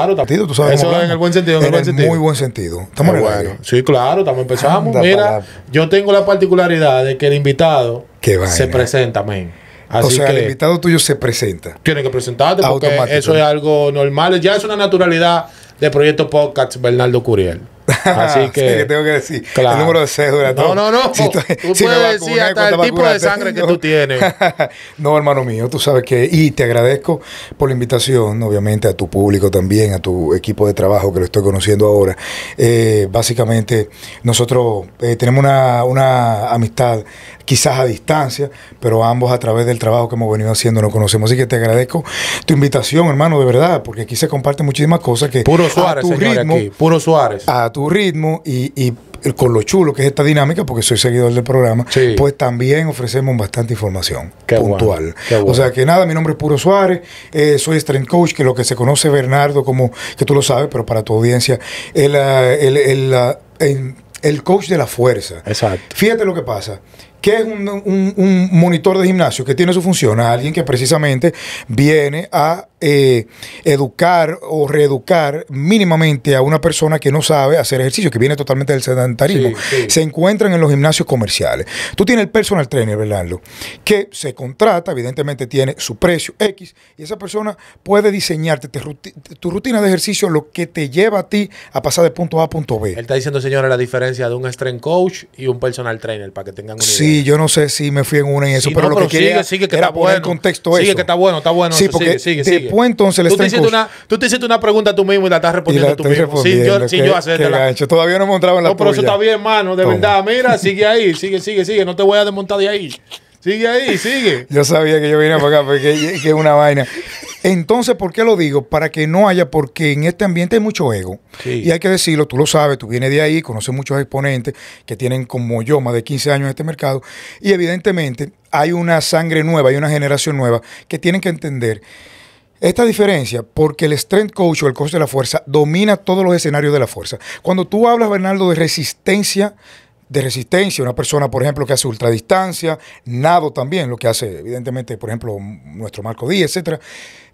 Claro, también. Tú sabes Eso en el buen sentido, en, el buen sentido. Muy buen sentido. Estamos en Sí, claro, también empezamos. Mira, yo tengo la particularidad de que el invitado se presenta, men. o sea, el invitado tuyo se presenta. Tiene que presentarte porque eso es algo normal. Ya es una naturalidad de Proyecto Podcast Bernardo Curiel. Así que. tengo que decir. El número de cédula. No, no, no. tú puedes decir hasta el tipo de sangre que tú tienes. no, hermano mío, tú sabes que. Y te agradezco por la invitación, obviamente, a tu público también, a tu equipo de trabajo que lo estoy conociendo ahora. Eh, básicamente, nosotros eh, tenemos una, una amistad quizás a distancia, pero ambos a través del trabajo que hemos venido haciendo nos conocemos. Así que te agradezco tu invitación, hermano, de verdad, porque aquí se comparten muchísimas cosas que. Puro Suárez, tu ritmo, Puro Suárez. A tu ritmo y, con lo chulo que es esta dinámica, porque soy seguidor del programa, pues también ofrecemos bastante información puntual. O sea que nada, mi nombre es Puro Suárez, eh, soy strength coach, que lo que se conoce Bernardo, como que tú lo sabes, pero para tu audiencia, el, eh, el, coach de la fuerza. Exacto. Fíjate lo que pasa. que es un, un, monitor de gimnasio que tiene su función? A alguien que precisamente viene a eh, educar o reeducar mínimamente a una persona que no sabe hacer ejercicio, que viene totalmente del sedentarismo. Se encuentran en los gimnasios comerciales. Tú tienes el personal trainer, lo que se contrata, evidentemente tiene su precio X, y esa persona puede diseñarte tu rutina de ejercicio, lo que te lleva a ti a pasar de punto A a punto B. Él está diciendo, señora, la diferencia de un strength coach y un personal trainer, para que tengan una sí, Sí, yo no sé si me fui en una en eso, pero lo que sigue, quería que bueno. contexto que está bueno, está bueno. sigue, sigue entonces le tú, una, tú te hiciste una pregunta tú mismo y la estás respondiendo tú mismo. Sí, yo, yo Todavía no me en la No, pero está bien, hermano. De verdad, mira, sigue ahí. Sigue, sigue, sigue. No te voy a desmontar de ahí. Sigue ahí, sigue. yo sabía que yo vine para acá porque es una vaina. Entonces, ¿por qué lo digo? Para que no haya, porque en este ambiente hay mucho ego. Y hay que decirlo, tú lo sabes, tú vienes de ahí, conoces muchos exponentes que tienen como yo más de 15 años en este mercado. Y evidentemente hay una sangre nueva, hay una generación nueva que tienen que entender esta diferencia, porque el strength coach o el coach de la fuerza domina todos los escenarios de la fuerza. Cuando tú hablas, Bernardo, de resistencia, de resistencia, una persona, por ejemplo, que hace ultradistancia, nado también, lo que hace, evidentemente, por ejemplo, nuestro Marco Díaz, etcétera.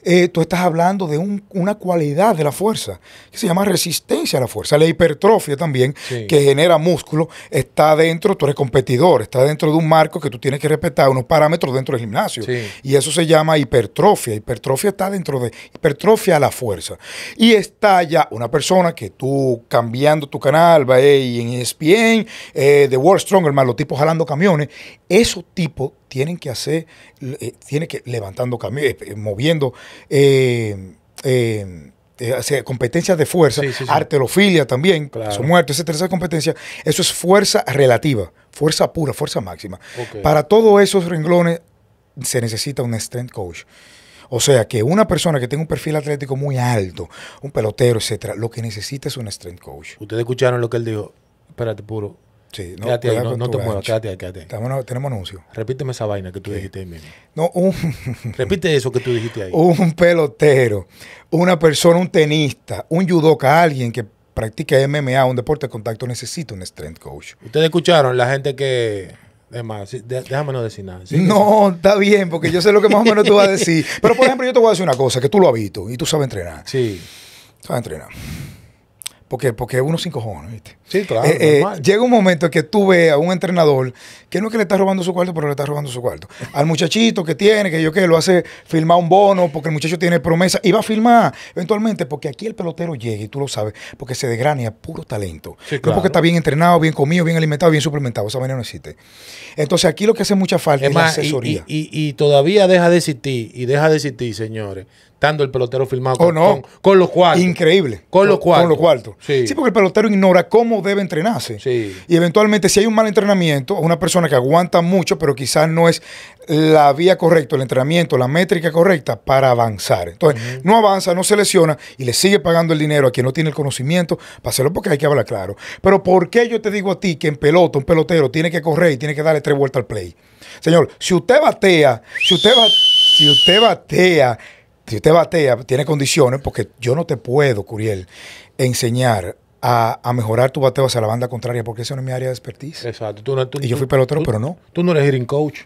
Eh, tú estás hablando de una cualidad de la fuerza que se llama resistencia a la fuerza. La hipertrofia también, que genera músculo, está dentro, tú eres competidor, está dentro de un marco que tú tienes que respetar, unos parámetros dentro del gimnasio. Y eso se llama hipertrofia. Hipertrofia está dentro de hipertrofia a la fuerza. Y está ya una persona que tú cambiando tu canal, va en ESPN, eh, The World Stronger, los tipos jalando camiones, esos tipos tienen que hacer, eh, que levantando eh, moviendo eh, moviendo. Eh, competencias de fuerza, arterofilia también, su muerte, etcétera, esa competencia, eso es fuerza relativa, fuerza pura, fuerza máxima. Para todos esos renglones se necesita un strength coach. O sea que una persona que tenga un perfil atlético muy alto, un pelotero, etcétera, lo que necesita es un strength coach. Ustedes escucharon lo que él dijo. Espérate, puro. Sí, no, quédate te muevas, quédate ahí, quédate tenemos anuncio. Repíteme esa vaina que tú dijiste ahí mismo. No, Repite eso que tú dijiste ahí. Un pelotero, una persona, un tenista, un judoka, alguien que practique MMA, un deporte de contacto, necesita un strength coach. Ustedes escucharon la gente que es déjame no decir nada. No, está bien, porque yo sé lo que más o menos tú vas a decir. Pero, por ejemplo, yo te voy a decir una cosa, que tú lo has visto y tú sabes entrenar. Sí. Sabes entrenar. Porque, porque uno sin cojones, ¿viste? Sí, claro. Eh, eh, llega un momento que tú ves a un entrenador que no es que le está robando su cuarto, pero le está robando su cuarto. Al muchachito que tiene, que yo que lo hace filmar un bono porque el muchacho tiene promesa y va a filmar eventualmente porque aquí el pelotero llega y tú lo sabes, porque se desgrana puro talento. No porque está bien entrenado, bien comido, bien alimentado, bien suplementado. Esa manera no existe. Entonces aquí lo que hace mucha falta es, la asesoría. y, todavía deja de existir, y deja de existir, señores, estando el pelotero filmado oh, con, con, los cuartos. Increíble. Con los cuartos. Con los Sí. porque el pelotero ignora cómo debe entrenarse. Y eventualmente, si hay un mal entrenamiento, una persona que aguanta mucho, pero quizás no es la vía correcta, el entrenamiento, la métrica correcta para avanzar. Entonces, no avanza, no se lesiona y le sigue pagando el dinero a quien no tiene el conocimiento para hacerlo porque hay que hablar claro. Pero, ¿por qué yo te digo a ti que en pelota, un pelotero tiene que correr y tiene que darle tres vueltas al play? Señor, si usted batea, si usted, si usted batea si usted batea, tiene condiciones, porque yo no te puedo, Curiel, enseñar a, mejorar tu bateo hacia la banda contraria, porque eso no es mi área de expertise. Exacto. Tú no, tú, y yo fui pelotero, pero no. Tú no eres hitting coach.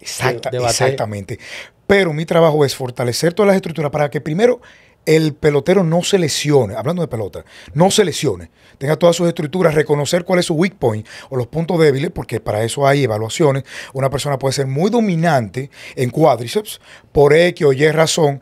exactamente. Pero mi trabajo es fortalecer todas las estructuras para que primero el pelotero no se lesione, hablando de pelota, no se lesione, tenga todas sus estructuras, reconocer cuál es su weak point o los puntos débiles, porque para eso hay evaluaciones. Una persona puede ser muy dominante en cuádriceps por X o Y razón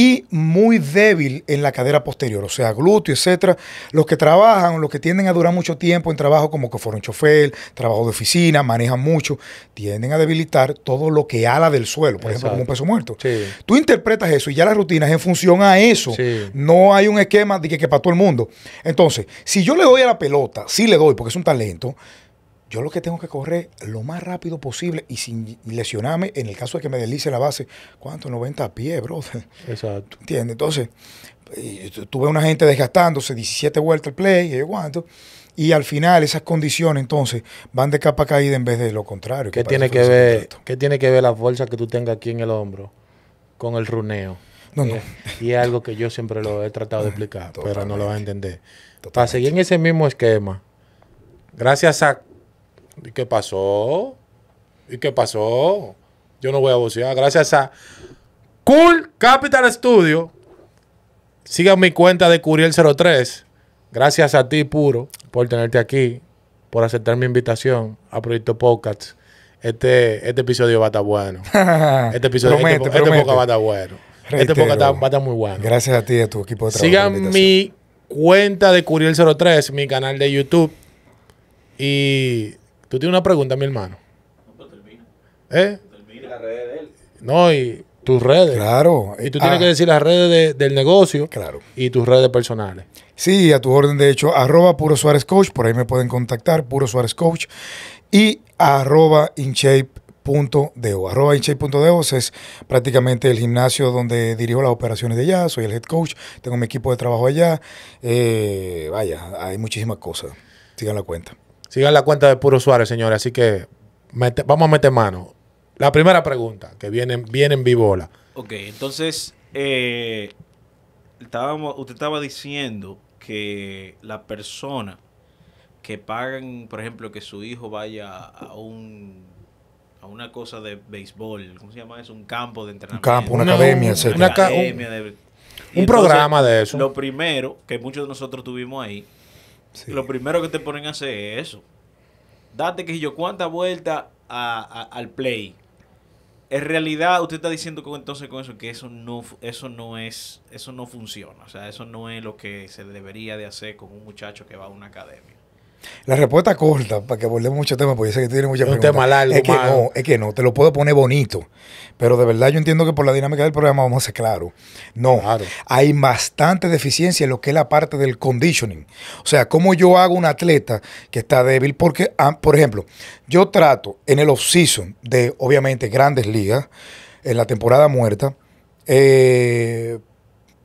y muy débil en la cadera posterior, o sea, glúteo, etcétera. Los que trabajan, los que tienden a durar mucho tiempo en trabajo como que fueron chofer, trabajo de oficina, manejan mucho, tienden a debilitar todo lo que ala del suelo, por ejemplo, como un peso muerto. Tú interpretas eso y ya las rutinas en función a eso. No hay un esquema de que, que para todo el mundo. Entonces, si yo le doy a la pelota, sí le doy porque es un talento, yo lo que tengo que correr lo más rápido posible y sin lesionarme, en el caso de que me deslice la base, ¿cuánto? 90 pies, bro. Exacto. ¿Entiendes? Entonces, eh, tuve una gente desgastándose, 17 vueltas al play, y cuánto. Y al final esas condiciones entonces van de capa caída en vez de lo contrario. ¿Qué, tiene, que ver, ¿qué tiene que ver la fuerza que tú tengas aquí en el hombro con el runeo? No, no. Eh, y es algo que yo siempre lo he tratado de explicar, pero no lo vas a entender. Para seguir en ese mismo esquema, gracias a ¿Y qué pasó? ¿Y qué pasó? Yo no voy a vocear. Gracias a Cool Capital Studio. Sigan mi cuenta de Curiel03. Gracias a ti, puro, por tenerte aquí, por aceptar mi invitación a Proyecto Podcast. Este, este episodio va a estar bueno. Este episodio este este va a estar bueno. este podcast va a estar muy bueno. Gracias a ti y a tu equipo de trabajo. Sigan mi cuenta de Curiel03, mi canal de YouTube. Y Tú tienes una pregunta, mi hermano. No, termina. ¿Eh? Termina de él. No, y tus redes. Claro. Y tú tienes ah. que decir las redes del negocio. Claro. Y tus redes personales. Sí, a tu orden, de hecho, arroba Puro Suárez Coach, por ahí me pueden contactar, Puro Suárez Coach, y arroba InShape.deo. Arroba InShape.deo es prácticamente el gimnasio donde dirijo las operaciones de allá, soy el head coach, tengo mi equipo de trabajo allá, eh, vaya, hay muchísimas cosas, sigan la cuenta. Sigan la cuenta de Puro Suárez, señores. Así que vamos a meter mano. La primera pregunta, que viene, viene en vivola. Ok, entonces, eh, estábamos, usted estaba diciendo que la persona que pagan, por ejemplo, que su hijo vaya a un a una cosa de béisbol, ¿cómo se llama eso? Un campo de entrenamiento. Un campo, una, academia, un programa de eso. Lo primero que muchos de nosotros tuvimos ahí lo primero que te ponen a hacer es eso. Date que yo cuánta vuelta a, al play. En realidad, usted está diciendo entonces con eso que eso no, eso no es, eso no funciona. O sea, eso no es lo que se debería de hacer con un muchacho que va a una academia. La respuesta corta, para que volvemos mucho tema, porque sé que tiene muchas preguntas. Un tema largo, es que no, es que no, te lo puedo poner bonito. Pero de verdad yo entiendo que por la dinámica del programa vamos a ser claros. No, hay bastante deficiencia en lo que es la parte del conditioning. O sea, cómo yo hago un atleta que está débil, porque, ah, por ejemplo, yo trato en el off-season de, obviamente, grandes ligas, en la temporada muerta, eh,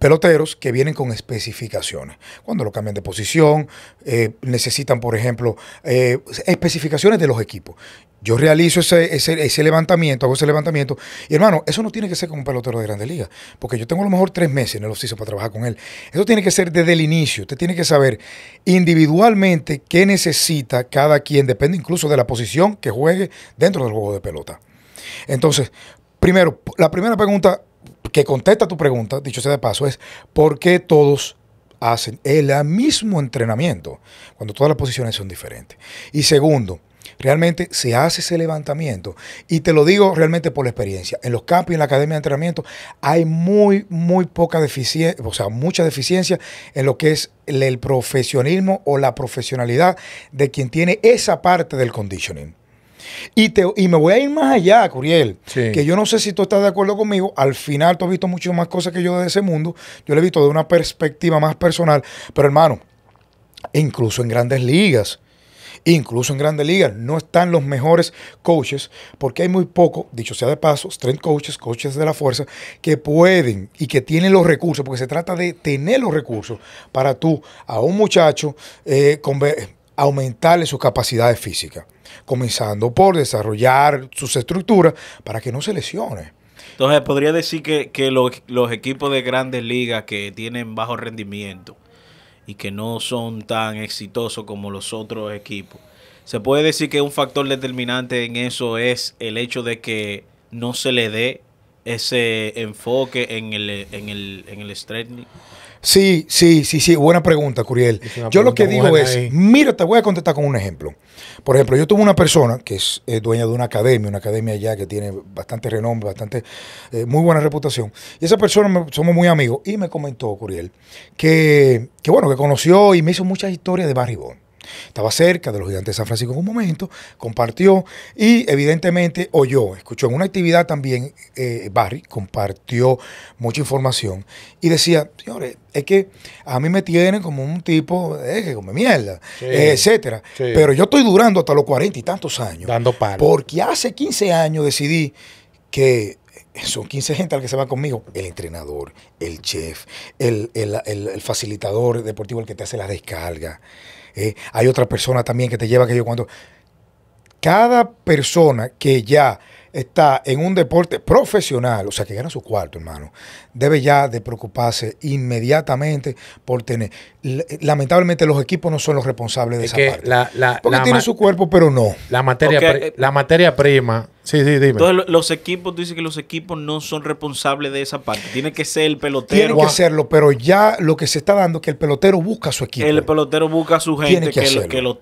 peloteros que vienen con especificaciones. Cuando lo cambian de posición, eh, necesitan, por ejemplo, eh, especificaciones de los equipos. Yo realizo ese, levantamiento, hago ese levantamiento. Y hermano, eso no tiene que ser como un pelotero de Grandes liga. porque yo tengo a lo mejor tres meses en el oficio para trabajar con él. Eso tiene que ser desde el inicio. Usted tiene que saber individualmente qué necesita cada quien, depende incluso de la posición que juegue dentro del juego de pelota. Entonces, primero, la primera pregunta que contesta tu pregunta, dicho sea de paso, es ¿por qué todos hacen el mismo entrenamiento cuando todas las posiciones son diferentes? Y segundo, realmente se hace ese levantamiento. Y te lo digo realmente por la experiencia. En los campos y en la academia de entrenamiento hay muy, muy poca deficiencia, o sea, mucha deficiencia en lo que es el, el profesionalismo o la profesionalidad de quien tiene esa parte del conditioning. Y, te, y me voy a ir más allá, Curiel, que yo no sé si tú estás de acuerdo conmigo, al final tú has visto muchas más cosas que yo de ese mundo, yo lo he visto de una perspectiva más personal, pero hermano, incluso en grandes ligas, incluso en grandes ligas, no están los mejores coaches, porque hay muy poco, dicho sea de paso, strength coaches, coaches de la fuerza, que pueden y que tienen los recursos, porque se trata de tener los recursos para tú, a un muchacho, eh, aumentarle sus capacidades físicas, comenzando por desarrollar sus estructuras para que no se lesione. Entonces, podría decir que, los, equipos de grandes ligas que tienen bajo rendimiento y que no son tan exitosos como los otros equipos, se puede decir que un factor determinante en eso es el hecho de que no se le dé ese enfoque en el, en el, en Sí, sí, sí, sí. Buena pregunta, Curiel. Yo lo que digo es, mira, te voy a contestar con un ejemplo. Por ejemplo, yo tuve una persona que es, dueña de una academia, una academia allá que tiene bastante renombre, bastante, eh, muy buena reputación. Y esa persona, somos muy amigos, y me comentó, Curiel, que, que bueno, que conoció y me hizo muchas historias de Bond. Estaba cerca de los gigantes de San Francisco en un momento, compartió y evidentemente oyó, escuchó en una actividad también, eh, Barry compartió mucha información y decía, señores, es que a mí me tienen como un tipo de eh, que come mierda, eh, etcétera. Pero yo estoy durando hasta los cuarenta y tantos años. Dando para Porque hace 15 años decidí que son 15 gente al que se va conmigo. El entrenador, el chef, el, el facilitador deportivo, el que te hace la descarga. Eh, hay otra persona también que te lleva que cuando... Cada persona que ya está en un deporte profesional, o sea, que gana su cuarto, hermano, debe ya de preocuparse inmediatamente por tener. Lamentablemente los equipos no son los responsables de esa parte. La, Porque tiene su cuerpo, pero no. La materia, la materia prima Sí, sí, dime. Entonces, los equipos, dice que los equipos no son responsables de esa parte. Tiene que ser el pelotero. Tiene que serlo, pero ya lo que se está dando es que el pelotero busca a su equipo. El pelotero busca a su gente que, lo,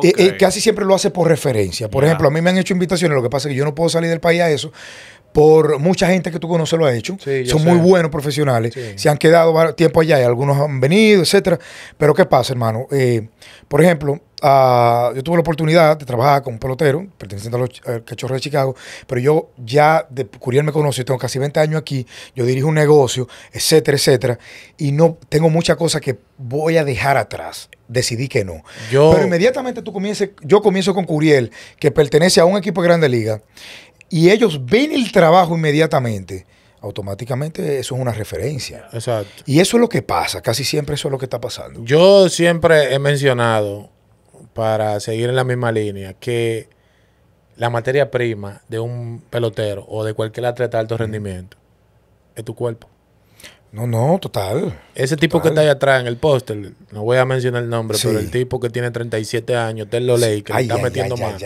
que, eh, eh, casi siempre lo hace por referencia. Por ejemplo, a mí me han hecho invitaciones, lo que pasa es que yo no puedo salir del país a eso, por mucha gente que tú conoces lo ha hecho. Son muy buenos profesionales. Se han quedado tiempo allá y algunos han venido, etcétera. Pero ¿qué pasa, hermano? Eh, por ejemplo, ah, yo tuve la oportunidad de trabajar con un pelotero perteneciente a los cachorros eh, de Chicago, pero yo ya, de, Curiel me conoce, tengo casi 20 años aquí, yo dirijo un negocio, etcétera, etcétera. Y no tengo muchas cosas que voy a dejar atrás. Decidí que no. Pero inmediatamente tú comiences, yo comienzo con Curiel, que pertenece a un equipo de Grande Liga y ellos ven el trabajo inmediatamente, automáticamente eso es una referencia. Exacto. Y eso es lo que pasa, casi siempre eso es lo que está pasando. Yo siempre he mencionado, para seguir en la misma línea, que la materia prima de un pelotero o de cualquier atleta de alto rendimiento es tu cuerpo. No, no, total. Ese tipo que está allá atrás en el póster, no voy a mencionar el nombre, pero el tipo que tiene 37 años, Tello Ley, que le está metiendo más,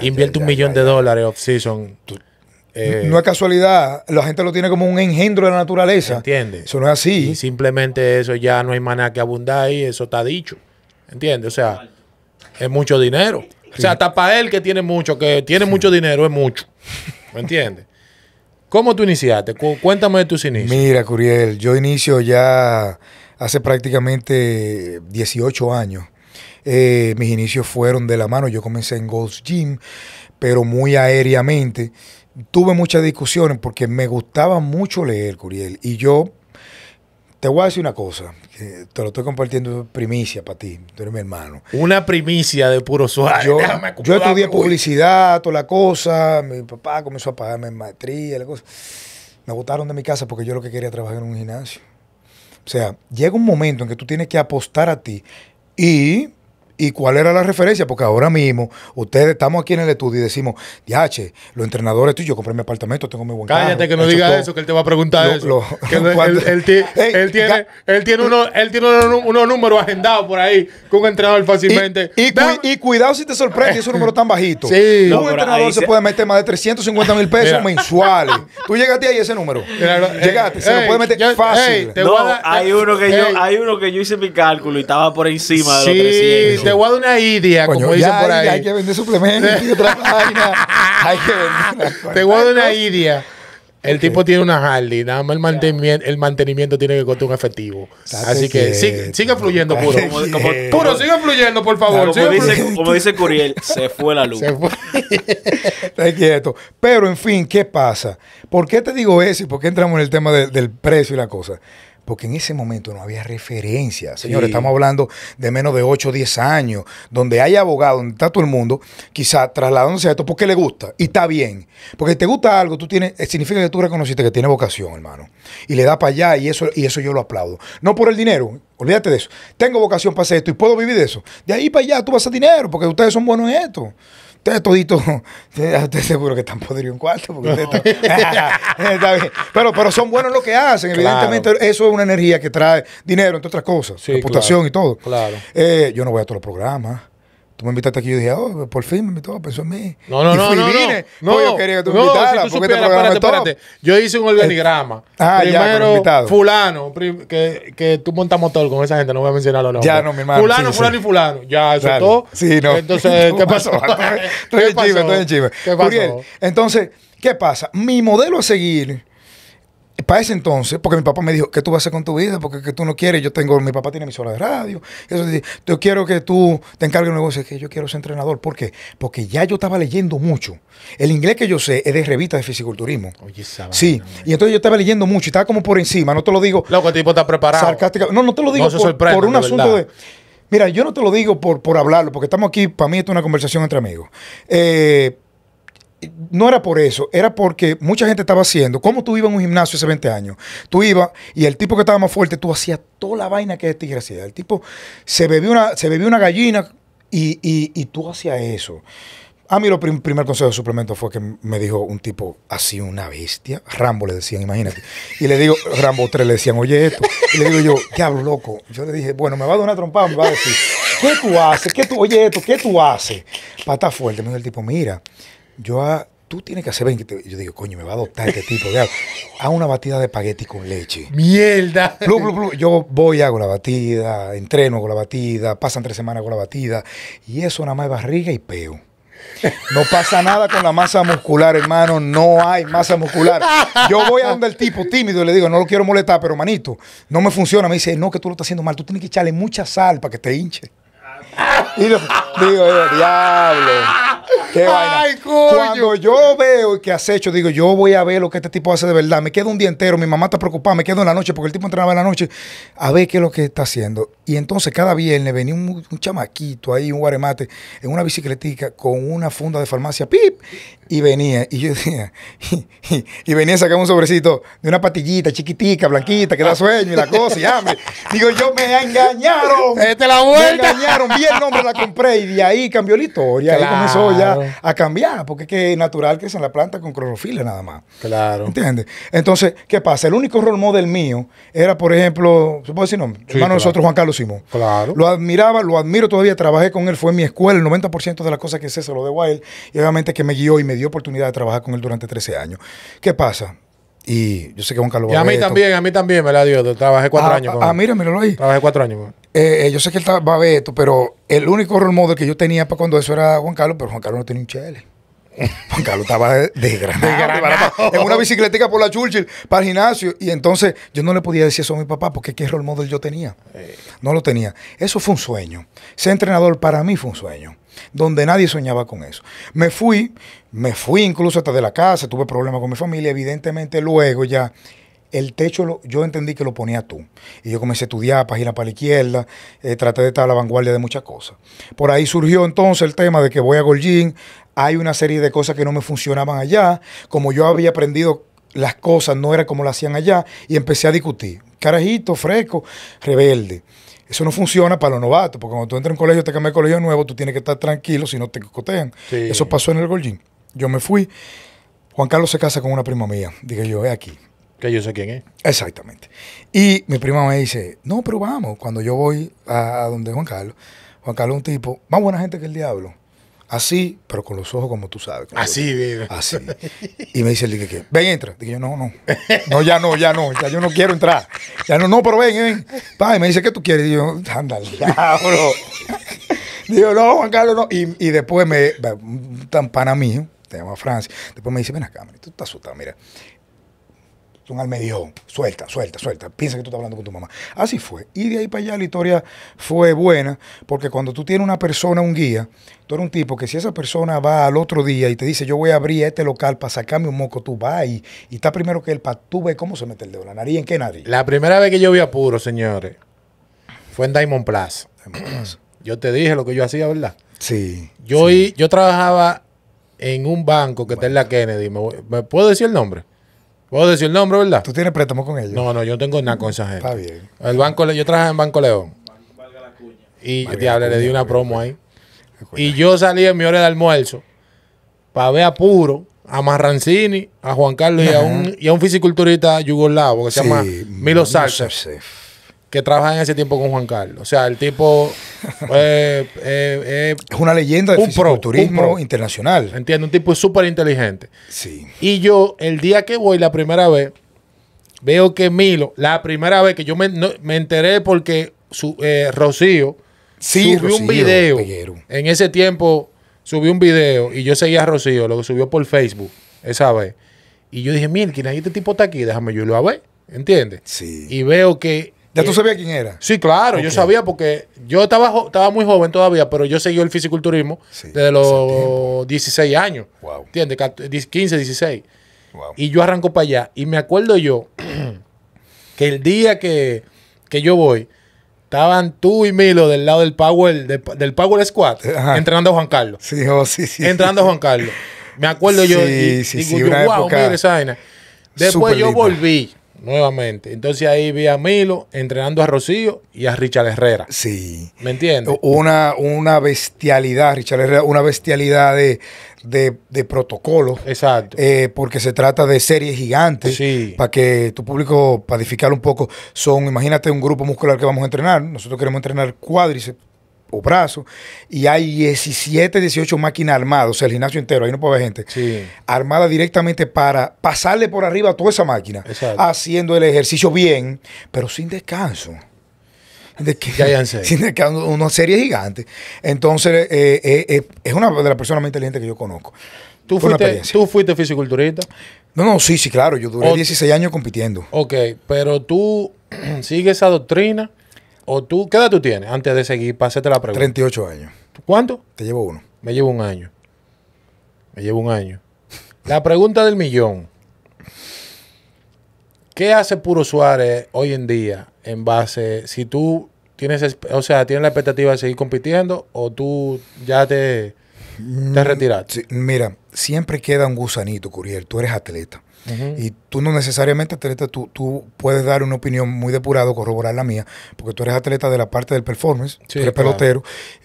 invierte un millón de dólares off-season. Eh, no es casualidad, la gente lo tiene como un engendro de la naturaleza. entiende. Eso no es así. simplemente eso ya no hay maná que abundar ahí. eso está dicho. ¿Entiendes? O sea, es mucho dinero. O sea, hasta para él que tiene mucho, que tiene mucho dinero, es mucho. ¿Me entiendes? ¿Cómo tú iniciaste? Cuéntame de tus inicios. Mira, Curiel, yo inicio ya hace prácticamente 18 años. Eh, mis inicios fueron de la mano. Yo comencé en Gold's Gym, pero muy aéreamente. Tuve muchas discusiones porque me gustaba mucho leer, Curiel. Y yo te voy a decir una cosa, te lo estoy compartiendo primicia para ti, tú eres mi hermano. Una primicia de puro suave. Yo, yo estudié publicidad, toda la cosa, mi papá comenzó a pagarme en maestría, la cosa. Me botaron de mi casa porque yo lo que quería trabajar en un gimnasio. O sea, llega un momento en que tú tienes que apostar a ti y ¿Y cuál era la referencia? Porque ahora mismo ustedes estamos aquí en el estudio y decimos, diache, los entrenadores, tú y yo compré mi apartamento, tengo mi buen Cállate que no digas eso, que él te va a preguntar eso. él, tiene, él tiene, uno, tiene unos números agendados por ahí con un entrenador fácilmente. Y, cuidado si te sorprende un número tan bajito un entrenador se, puede meter más de 350 mil pesos mensuales. tú llegaste ahí ese número. Eh, llegaste, se lo eh, puede meter fácil. Eh, no, hay, uno que yo, hay uno que yo hice mi cálculo y estaba por encima de los 300 te voy a dar una idea, como dicen por ahí. Hay que vender suplementos y Hay que vender. te voy a dar una idea. El tipo tiene una Harley, nada más el mantenimiento, el mantenimiento tiene que costar un efectivo. Así que sigue, fluyendo, puro. puro, sigue fluyendo, por favor. como, dice, Curiel, se fue la luz. Se Está quieto. Pero, en fin, ¿qué pasa? ¿Por qué te digo eso por qué entramos en el tema del precio y la cosa? porque en ese momento no había referencia. Señores, estamos hablando de menos de 8 o 10 años, donde hay abogados, donde está todo el mundo, quizá trasladándose a esto porque le gusta y está bien. Porque te gusta algo, tú tienes, eh, significa que tú reconociste que tiene vocación, hermano. Y le da para allá y eso, y eso yo lo aplaudo. No por el dinero, olvídate de eso. Tengo vocación para hacer esto y puedo vivir de eso. De ahí para allá tú vas a hacer dinero porque ustedes son buenos en esto. Ustedes toditos, ustedes seguro que están podridos en cuarto. Porque no. está bien. Pero, pero son buenos lo que hacen. Evidentemente, eso es una energía que trae dinero, entre otras cosas, computación reputación y todo. Claro. Eh, yo no voy a todos los programas. Tú me invitaste aquí, yo dije, oh, por fin me invitó, pensó en mí. No, no, no, no, vine. no, yo quería que tú me no, Si espérate, espérate. Yo hice un organigrama. El, eh, ah, Primero, fulano, que, que tú montas motor con esa gente, no voy a mencionar los nombres. Ya, no, mi hermano. Fulano, fulano y fulano. Ya, eso es todo. Sí, no. Entonces, ¿qué pasó? estoy en chiva, estoy en chiva. ¿Qué pasó? entonces, ¿qué pasa? Mi modelo a seguir para ese entonces, porque mi papá me dijo, ¿qué tú vas a hacer con tu vida? Porque que tú no quieres, yo tengo, mi papá tiene emisora de radio, eso, yo quiero que tú te encargues de un negocio, que yo quiero ser entrenador. ¿Por qué? Porque ya yo estaba leyendo mucho. El inglés que yo sé es de revistas de fisiculturismo. Oye, sabes. Sí, y entonces yo estaba leyendo mucho, y estaba como por encima, no te lo digo. Loco, el tipo está preparado. Sarcástica. No, no te lo digo por, un asunto de... Mira, yo no te lo digo por, por hablarlo, porque estamos aquí, para mí esto es una conversación entre amigos. Eh, no era por eso, era porque mucha gente estaba haciendo. como tú ibas a un gimnasio hace 20 años? Tú ibas y el tipo que estaba más fuerte, tú hacías toda la vaina que este tigrecida. El tipo se bebió una, se una gallina y, tú hacías eso. A mí, el primer consejo de suplemento fue que me dijo un tipo así, una bestia. Rambo le decían, imagínate. Y le digo, Rambo 3 le decían, oye esto. Y le digo yo, hablo loco. Yo le dije, bueno, me va a dar una trompada, me va a decir, ¿qué tú haces? ¿Qué tú, oye esto, ¿qué tú haces? Pata fuerte. Me dijo el tipo, mira, yo a, ah, tú tienes que hacer 20. Yo digo, coño, me va a adoptar este tipo de una batida de espagueti con leche. ¡Mierda! Yo voy, hago la batida, entreno con la batida, pasan tres semanas con la batida. Y eso nada más es barriga y peo. No pasa nada con la masa muscular, hermano. No hay masa muscular. Yo voy a donde el tipo tímido y le digo, no lo quiero molestar, pero manito, no me funciona. Me dice, no, que tú lo estás haciendo mal. Tú tienes que echarle mucha sal para que te hinche. Y yo digo, diablo. Qué Cuando yo veo que has hecho, digo, yo voy a ver lo que este tipo hace de verdad. Me quedo un día entero, mi mamá está preocupada, me quedo en la noche porque el tipo entrenaba en la noche a ver qué es lo que está haciendo. Y entonces cada viernes venía un, chamaquito ahí, un guaremate, en una bicicletica con una funda de farmacia, pip, y venía. Y yo decía, y, venía a sacar un sobrecito de una patillita chiquitica, blanquita, que da sueño y la cosa y hambre. Digo, yo me engañaron. Este la vuelta. Me engañaron, el nombre, la compré y de ahí cambió la historia. Ahí comenzó ya a cambiar, porque es que es natural que en la planta con clorofila nada más. Claro. ¿Entiendes? Entonces, ¿qué pasa? El único role model mío era, por ejemplo, ¿se puede decir nombre? nosotros, Juan Carlos Simón. Claro. Lo admiraba, lo admiro todavía, trabajé con él, fue en mi escuela, el 90% de las cosas que sé se lo debo a él, y obviamente que me guió y me dio oportunidad de trabajar con él durante 13 años. ¿Qué pasa? Y yo sé que Juan Carlos... Y a mí también, a mí también me la dio, trabajé cuatro años con él. Ah, mira, míralo ahí. Trabajé cuatro años con eh, eh, yo sé que él va a ver esto, pero el único role model que yo tenía para cuando eso era Juan Carlos, pero Juan Carlos no tenía un chele. Juan Carlos estaba de, granada En una bicicletica por la Churchill para el gimnasio. Y entonces yo no le podía decir eso a mi papá porque qué role model yo tenía. Eh. No lo tenía. Eso fue un sueño. Ser entrenador para mí fue un sueño. Donde nadie soñaba con eso. Me fui, me fui incluso hasta de la casa, tuve problemas con mi familia. Evidentemente, luego ya el techo yo entendí que lo ponía tú. Y yo comencé a estudiar página para la izquierda, eh, traté de estar a la vanguardia de muchas cosas. Por ahí surgió entonces el tema de que voy a Golgin, hay una serie de cosas que no me funcionaban allá, como yo había aprendido las cosas, no era como lo hacían allá, y empecé a discutir. Carajito, fresco, rebelde. Eso no funciona para los novatos, porque cuando tú entras en un colegio, te cambias de colegio nuevo, tú tienes que estar tranquilo si no te cocotean. Eso pasó en el Golgin. Yo me fui. Juan Carlos se casa con una prima mía. Dije yo, es aquí yo sé quién es. Exactamente. Y mi prima me dice, no, pero vamos, cuando yo voy a, donde Juan Carlos, Juan Carlos es un tipo más buena gente que el diablo. Así, pero con los ojos como tú sabes. así, vive. Así. Y me dice ven, entra. Digo no, no. No, ya no, ya no. Ya yo no quiero entrar. Ya no, no, pero ven, ven. y me dice, ¿qué tú quieres? Y yo, anda, diablo. Digo, no, Juan Carlos, no. Y, después me, un tan pana mío, se llama Francia. después me dice, ven acá, cámara tú estás asustado, mira. Son al medio suelta, suelta, suelta, piensa que tú estás hablando con tu mamá. Así fue. Y de ahí para allá la historia fue buena, porque cuando tú tienes una persona, un guía, tú eres un tipo que si esa persona va al otro día y te dice, yo voy a abrir este local para sacarme un moco, tú vas y, y está primero que él, para tú ves cómo se mete el dedo, la nariz, en qué nariz. La primera vez que yo vi Puro señores, fue en Diamond Plaza. yo te dije lo que yo hacía, ¿verdad? Sí. Yo, yo trabajaba en un banco que está en la Kennedy. ¿Me, puedo decir el nombre? Puedo decir el nombre, ¿verdad? Tú tienes préstamo con ellos. No, no, yo no tengo nada con esa gente. Está bien. El banco, yo trabajaba en Banco León. Y le di una pues. promo ahí. Y yo salí en mi hora de almuerzo para ver a Puro, a Marrancini, a Juan Carlos y a, un, y un fisiculturista yugoslavo que se llama Milo Sarcev que trabaja en ese tiempo con Juan Carlos. O sea, el tipo eh, eh, eh, es una leyenda de turismo internacional. Entiendo, un tipo súper inteligente. Sí. Y yo, el día que voy la primera vez, veo que Milo, la primera vez que yo me, enteré porque su, Rocío subió un video. En ese tiempo subió un video y yo seguía a Rocío, lo que subió por Facebook esa vez. Y yo dije, quién es este tipo está aquí, déjame yo lo a ver. ¿Entiendes? Sí. Y veo que ¿Ya tú eh, sabías quién era? Sí, claro, yo sabía porque yo estaba, estaba muy joven todavía, pero yo seguí el fisiculturismo desde los 16 años. Wow. ¿Entiendes? 15, 16. Y yo arranco para allá. Y me acuerdo yo que el día que, yo voy, Estaban tú y Milo del lado del Power, del Power Squad, entrenando a Juan Carlos. Sí, oh, sí, sí. Entrenando a Juan Carlos. Me acuerdo yo y, sí, sí, wow, mira esa vaina. Después yo volví nuevamente. Entonces ahí vi a Milo entrenando a Rocío y a Richard Herrera. Sí. ¿Me entiendes? Una, una bestialidad, Richard Herrera, una bestialidad de, de, protocolo. Exacto. Eh, porque se trata de series gigantes. Sí. Para que tu público, para edificar un poco, son, imagínate un grupo muscular que vamos a entrenar. Nosotros queremos entrenar cuádriceps o y hay 17, 18 máquinas armadas, el gimnasio entero, ahí no puede haber gente, armada directamente para pasarle por arriba a toda esa máquina, haciendo el ejercicio bien, pero sin descanso. De que, sin descanso, una serie gigante. Entonces, eh, eh, eh, es una de las personas más inteligentes que yo conozco. ¿Tú fuiste, ¿Tú fuiste fisiculturista? No, no, sí, sí, claro. Yo duré 16 años compitiendo. Ok, pero tú sigues esa doctrina o tú, ¿qué edad tú tienes? Antes de seguir, pásate la pregunta. 38 años. ¿Cuánto? Te llevo uno. Me llevo un año. Me llevo un año. la pregunta del millón. ¿Qué hace Puro Suárez hoy en día en base, si tú tienes, o sea, la expectativa de seguir compitiendo o tú ya te, te mm, retiraste? mira, siempre queda un gusanito, Curiel, tú eres atleta. Y tú no necesariamente atleta, tú, puedes dar una opinión muy depurada, corroborar la mía, porque tú eres atleta de la parte del performance, eres pelotero,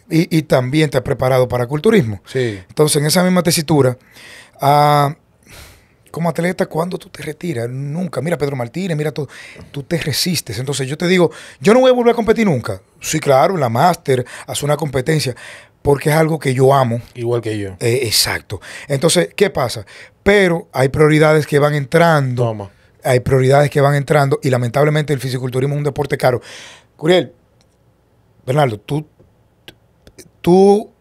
y, y, también te has preparado para culturismo. Sí. Entonces, en esa misma tesitura, uh, como atleta, cuando tú te retiras? Nunca. Mira Pedro Martínez, mira tú, tú te resistes. Entonces yo te digo, yo no voy a volver a competir nunca. Sí, claro, en la máster, hace una competencia, porque es algo que yo amo. Igual que yo. Eh, exacto. Entonces, ¿qué pasa? Pero hay prioridades que van entrando. Hay prioridades que van entrando y lamentablemente el fisiculturismo es un deporte caro. Curiel, Bernardo, tú, tú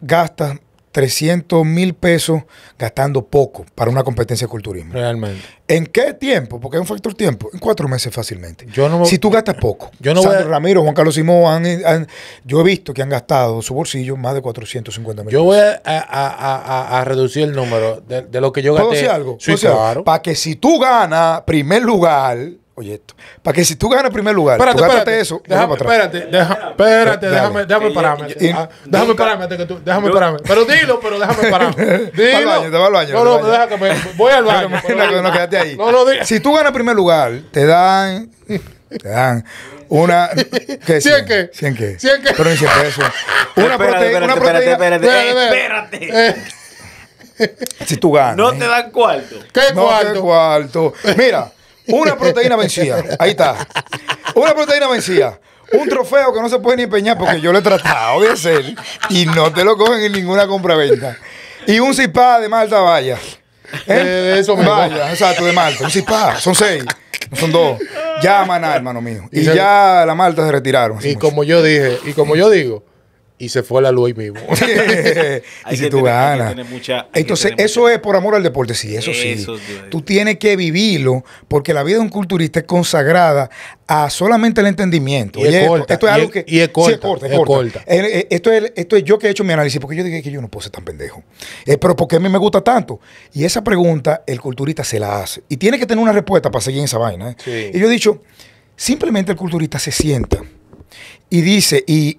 gastas 300 mil pesos gastando poco para una competencia de culturismo. Realmente. ¿En qué tiempo? Porque es un factor tiempo. En cuatro meses fácilmente. Yo no, si tú gastas poco. Yo no voy a... Ramiro, Juan Carlos Simón, han, yo he visto que han gastado su bolsillo más de 450 mil. Yo voy a, reducir el número de, lo que yo gasté. ¿Puedo decir algo? Sí, claro. Para que si tú ganas primer lugar Oye, esto. Para que si tú ganas primer lugar, espérate, espérate eso. espérate, espérate, déjame, déjame pararme. Ah, déjame pararme que tú, déjame pararme. Pero dilo, pero déjame pararme. Dilo. al baño, te va al baño. No, no, no deja pues, voy al baño. Pues, no, pero, no, no, quédate ahí. No, no, Si tú ganas primer lugar, te dan te dan una. ¿Qué? 100 qué? 100 qué. 100 qué. Pero en 100 pesos. Una proteína. Una proteína. Espérate, espérate. espérate. Eh. Si tú ganas. No te dan cuarto. ¿Qué cuarto? No, ¿qué cuarto? Mira. Una proteína vencida. Ahí está. Una proteína vencida. Un trofeo que no se puede ni empeñar porque yo lo he tratado de hacer y no te lo cogen en ninguna compra-venta Y un cipá de Malta vaya ¿Eh? eso Vaya, exacto, de Malta. Un cipá, son seis. son dos. Ya maná, hermano mío. Y, ya la Malta se retiraron. Y como yo dije, y como yo digo, y se fue a la luz ahí mismo. y si tú ganas. Entonces, eso es por amor al deporte, sí, eso, sí. Tú tienes que vivirlo, porque la vida de un culturista es consagrada a solamente el entendimiento. Y, corta, esto, es algo que. Y es corta. Esto, es, yo que he hecho mi análisis, porque yo dije que yo no puedo ser tan pendejo. Eh, pero porque a mí me gusta tanto? Y esa pregunta el culturista se la hace. Y tiene que tener una respuesta para seguir en esa vaina. ¿eh? Y yo he dicho, simplemente el culturista se sienta y dice, y,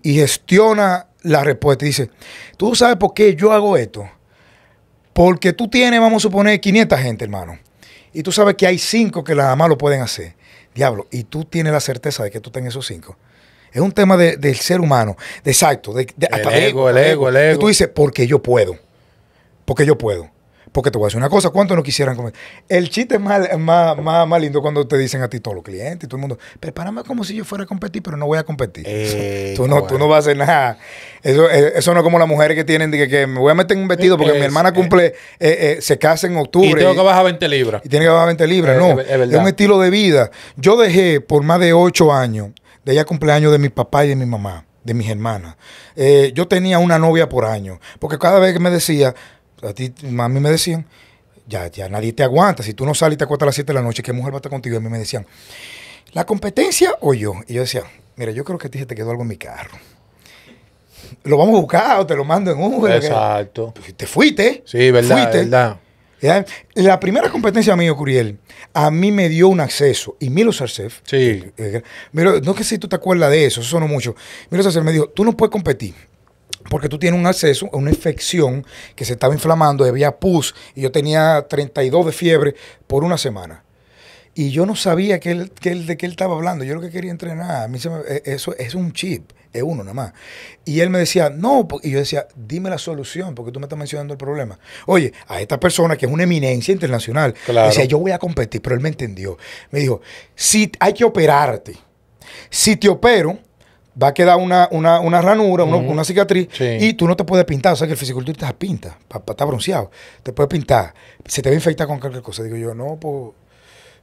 y, gestiona la respuesta. Dice, ¿tú sabes por qué yo hago esto? Porque tú tienes, vamos a suponer, 500 gente, hermano. Y tú sabes que hay cinco que nada más lo pueden hacer. Diablo, y tú tienes la certeza de que tú tengas esos cinco. Es un tema del ser humano. exacto. De, el, ego, el ego, el ego, el ego. Y tú dices, porque yo puedo. Porque yo puedo. Porque te voy a decir una cosa, ¿cuánto no quisieran comer? El chiste más, más, más, lindo cuando te dicen a ti todos los clientes y todo el mundo, prepárame como si yo fuera a competir, pero no voy a competir. Eh, tú, no, vas a hacer nada. Eh, eso, no es como las mujeres que tienen, que, me voy a meter en un vestido porque mi hermana eh. cumple, se casa en octubre. Y tengo que bajar 20 libras. Y tiene que bajar 20 libras, no. Es, verdad. es un estilo de vida. Yo dejé por más de 8 años, de ella cumpleaños de mi papá y de mi mamá, de mis hermanas. yo tenía una novia por año, porque cada vez que me decía, a, ti, a mí me decían, ya, ya nadie te aguanta, si tú no sales y te acuestas a las 7 de la noche, ¿qué mujer va a estar contigo? a mí me decían, ¿la competencia o yo? Y yo decía, mira, yo creo que a ti se te quedó algo en mi carro. Lo vamos a buscar o te lo mando en Uber. Exacto. Pues, te fuiste. Sí, verdad, fuiste. La primera competencia mía, Curiel, a mí me dio un acceso. Y Milo Sarcef, sí. Eh, no es que si tú te acuerdas de eso, eso sonó mucho. Milo Sarcef me dijo, tú no puedes competir porque tú tienes un acceso a una infección que se estaba inflamando, había pus, y yo tenía 32 de fiebre por una semana. Y yo no sabía que él, de qué él estaba hablando. Yo lo que quería entrenar, a mí e, eso es un chip, es uno nada más. Y él me decía, no, y yo decía, dime la solución, porque tú me estás mencionando el problema. Oye, a esta persona que es una eminencia internacional, decía, yo voy a competir, pero él me entendió. Me dijo, si hay que operarte, si te opero, va a quedar una, una, una ranura, una, cicatriz, y tú no te puedes pintar. O sea que el fisiculturista pinta, está está bronceado. Te puedes pintar, se te va a con cualquier cosa. Digo yo, no, pues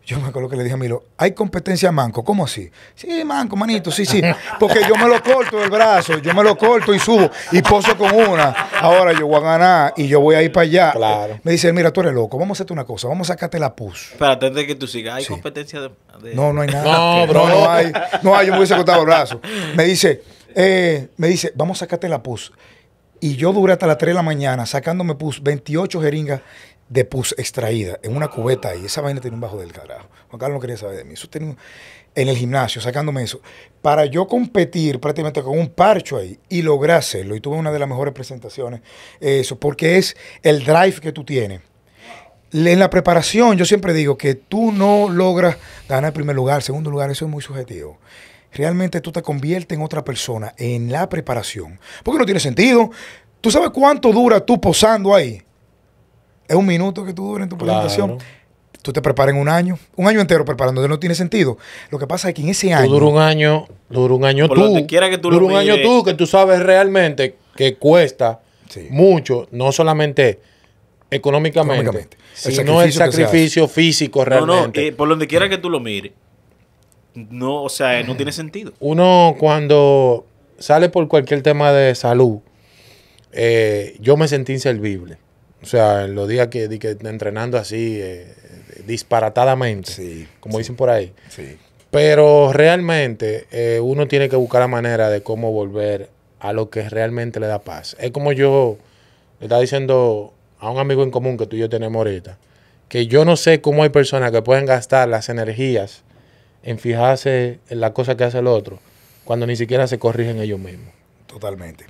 yo me acuerdo que le dije a Milo, ¿hay competencia manco? ¿Cómo así? Sí, manco, manito, sí, sí. Porque yo me lo corto el brazo, yo me lo corto y subo y poso con una. Ahora yo voy a ganar y yo voy a ir para allá. Me dice, mira, tú eres loco, vamos a hacerte una cosa, vamos a sacarte la pus. Espérate, antes de que tú sigas, ¿hay competencia No, no hay nada. No, No, hay. No hay, yo me hubiese cortado el brazo. Me dice, eh, me dice, vamos a sacarte la pus. Y yo duré hasta las 3 de la mañana sacándome pus 28 jeringas de pus extraída en una cubeta y esa vaina tiene un bajo del carajo. Juan Carlos no quería saber de mí. Eso tenía en el gimnasio, sacándome eso. Para yo competir prácticamente con un parcho ahí y lograr hacerlo. Y tuve una de las mejores presentaciones. Eso, porque es el drive que tú tienes. En la preparación, yo siempre digo que tú no logras ganar primer lugar, segundo lugar, eso es muy subjetivo realmente tú te conviertes en otra persona en la preparación. Porque no tiene sentido. ¿Tú sabes cuánto dura tú posando ahí? es un minuto que tú dure en tu presentación. Tú te preparas en un año, un año entero preparándote, no tiene sentido. Lo que pasa es que en ese año. Tú dura un año, dura un año tú. Donde quiera que tú un año tú, que tú sabes realmente que cuesta mucho, no solamente económicamente, sino el sacrificio físico realmente. No, no, eh, por donde quiera que tú lo mires, no, o sea, no tiene sentido. Uno cuando sale por cualquier tema de salud, eh, yo me sentí inservible. O sea, en los días que, que entrenando así, eh, disparatadamente, como dicen por ahí. Sí. Pero realmente eh, uno tiene que buscar la manera de cómo volver a lo que realmente le da paz. Es como yo le estaba diciendo a un amigo en común que tú y yo tenemos ahorita, que yo no sé cómo hay personas que pueden gastar las energías en fijarse en la cosa que hace el otro cuando ni siquiera se corrigen ellos mismos. Totalmente.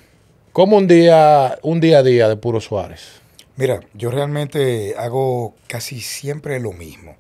Como un día, un día a día de puro Suárez. Mira, yo realmente hago casi siempre lo mismo,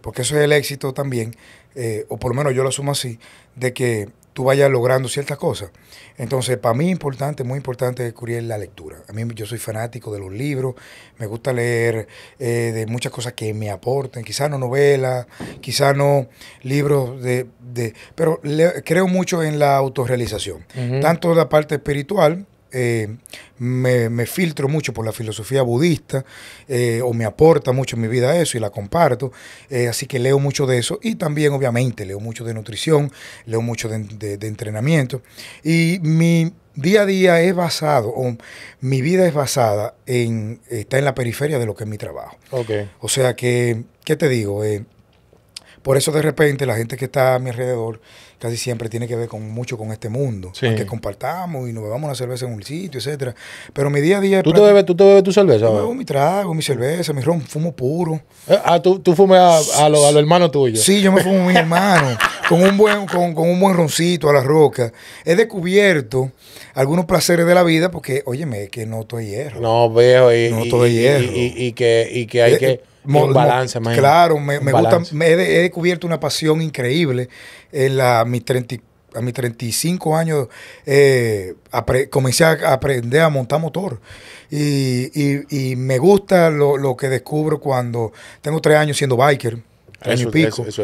porque eso es el éxito también, eh, o por lo menos yo lo asumo así, de que tú vayas logrando ciertas cosas. Entonces, para mí importante, muy importante, descubrir la lectura. A mí yo soy fanático de los libros, me gusta leer eh, de muchas cosas que me aporten, quizás no novelas, quizás no libros de... de pero creo mucho en la autorrealización, tanto la parte espiritual, eh, me, filtro mucho por la filosofía budista eh, o me aporta mucho en mi vida eso y la comparto. Eh, así que leo mucho de eso y también obviamente leo mucho de nutrición, leo mucho de, entrenamiento. Y mi día a día es basado, o mi vida es basada en, está en la periferia de lo que es mi trabajo. Okay. O sea que, ¿qué te digo? Eh, por eso de repente la gente que está a mi alrededor casi siempre tiene que ver con mucho con este mundo. que compartamos y nos bebamos una cerveza en un sitio, etcétera. Pero mi día a día... ¿Tú, te, bebes, ¿tú te bebes tu cerveza? Yo bebo mi trago, mi cerveza, mi ron, fumo puro. Eh, ah, ¿tú, tú fumes a, a los hermanos tuyos? Sí, yo me fumo a mi hermano. con, un buen, con, con un buen roncito a la roca. He descubierto algunos placeres de la vida, porque, óyeme, que no estoy hierro. No, veo, y, hierro. Y, que, y que hay eh, que... Eh, un balance, Claro, me, gusta, me he, descubierto una pasión increíble en la, a mis 35 años eh, comencé a aprender a montar motor y, me gusta lo, lo, que descubro cuando tengo tres años siendo biker eso, es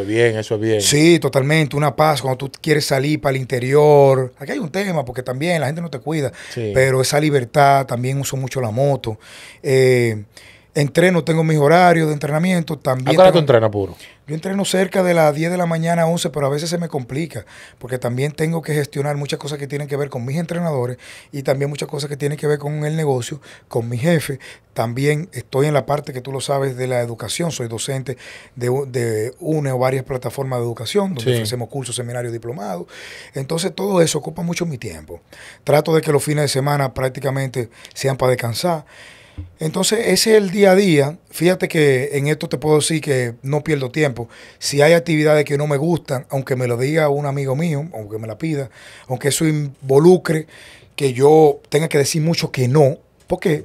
bien, eso es bien. Sí, totalmente, una paz cuando tú quieres salir para el interior. Aquí hay un tema, porque también la gente no te cuida, pero esa libertad, también uso mucho la moto. Eh, entreno, tengo mis horarios de entrenamiento también. ¿A qué hora tú entrenas puro? Yo entreno cerca de las 10 de la mañana a 11, pero a veces se me complica, porque también tengo que gestionar muchas cosas que tienen que ver con mis entrenadores y también muchas cosas que tienen que ver con el negocio, con mi jefe. También estoy en la parte que tú lo sabes de la educación, soy docente de, una o varias plataformas de educación, donde hacemos cursos, seminarios, diplomados. Entonces todo eso ocupa mucho mi tiempo. Trato de que los fines de semana prácticamente sean para descansar. Entonces, ese es el día a día. Fíjate que en esto te puedo decir que no pierdo tiempo. Si hay actividades que no me gustan, aunque me lo diga un amigo mío, aunque me la pida, aunque eso involucre que yo tenga que decir mucho que no, porque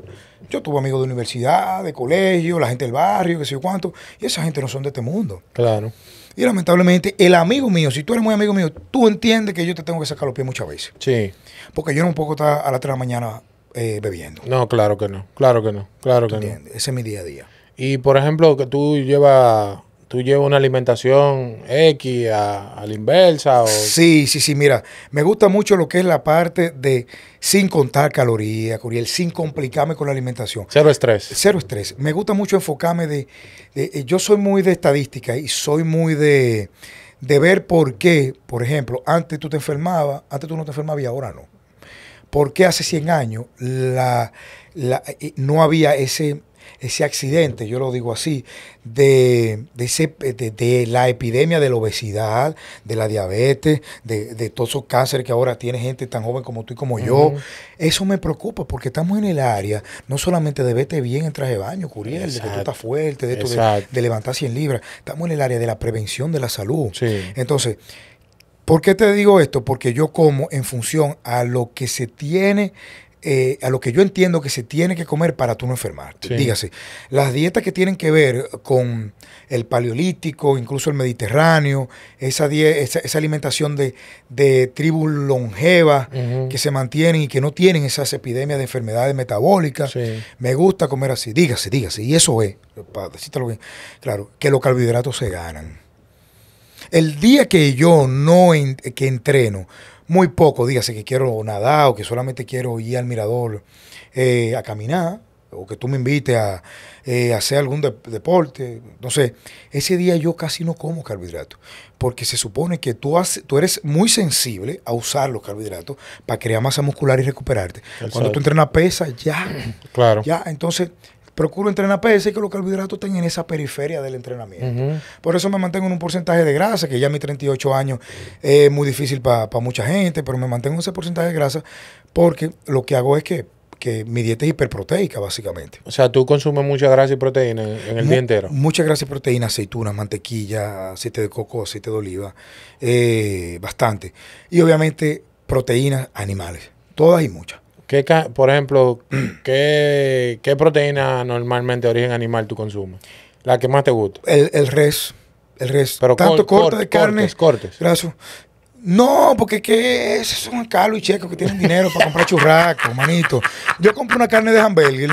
yo tuve amigos de universidad, de colegio, la gente del barrio, que sé yo cuánto, y esa gente no son de este mundo. Claro. Y lamentablemente, el amigo mío, si tú eres muy amigo mío, tú entiendes que yo te tengo que sacar los pies muchas veces. Sí. Porque yo no puedo estar a las 3 de la mañana eh, bebiendo. No, claro que no, claro que no, claro que no. Ese es mi día a día. Y por ejemplo, que tú llevas tú llevas una alimentación X a, la inversa. Sí, sí, sí, mira, me gusta mucho lo que es la parte de sin contar calorías, Curiel, sin complicarme con la alimentación. Cero estrés. Cero estrés. Me gusta mucho enfocarme de, eh, yo soy muy de estadística y soy muy de, de ver por qué, por ejemplo, antes tú te enfermabas, antes tú no te enfermabas y ahora no. ¿Por qué hace 100 años la, la, eh, no había ese, ese accidente, yo lo digo así, de, de, de, la epidemia de la obesidad, de la diabetes, de, de todos esos cánceres que ahora tiene gente tan joven como tú y como yo. Eso me preocupa porque estamos en el área, no solamente de verte bien en traje de baño, Curiel, de que tú estás fuerte, de, esto de, levantar 100 libras, estamos en el área de la prevención de la salud. Entonces, ¿Por qué te digo esto? Porque yo como en función a lo que se tiene eh, a lo que yo entiendo que se tiene que comer para tú no enfermarte. Dígase, las dietas que tienen que ver con el paleolítico, incluso el mediterráneo, esa, esa, esa alimentación de, de tribus longevas que se mantienen y que no tienen esas epidemias de enfermedades metabólicas, me gusta comer así. Dígase, dígase, y eso es, para bien, claro, que los carbohidratos se ganan. El día que yo no que entreno, muy poco, dígase que quiero nadar o que solamente quiero ir al mirador eh, a caminar, o que tú me invites a eh, hacer algún deporte, no sé, ese día yo casi no como carbohidratos, porque se supone que tú, tú eres muy sensible a usar los carbohidratos para crear masa muscular y recuperarte. Cuando tú entrenas pesa, ya, claro. ya, entonces Procuro entrenar PS y que los carbohidratos estén en esa periferia del entrenamiento. Por eso me mantengo en un porcentaje de grasa, que ya a mis 38 años es muy difícil para mucha gente, pero me mantengo en ese porcentaje de grasa porque lo que hago es que mi dieta es hiperproteica, básicamente. O sea, tú consumes mucha grasa y proteína en el día entero. Mucha grasa y proteína, aceituna, mantequilla, aceite de coco, aceite de oliva, eh, bastante. Y obviamente proteínas animales, todas y muchas por ejemplo, ¿qué, proteína normalmente de origen animal tú consumes? La que más te gusta. El, el res. El res. Pero Tanto cortes de carne. Cortes, cortes. No, porque qué, esos son calos y checos que tienen dinero para comprar churrasco, manito. Yo compro una carne de hamburger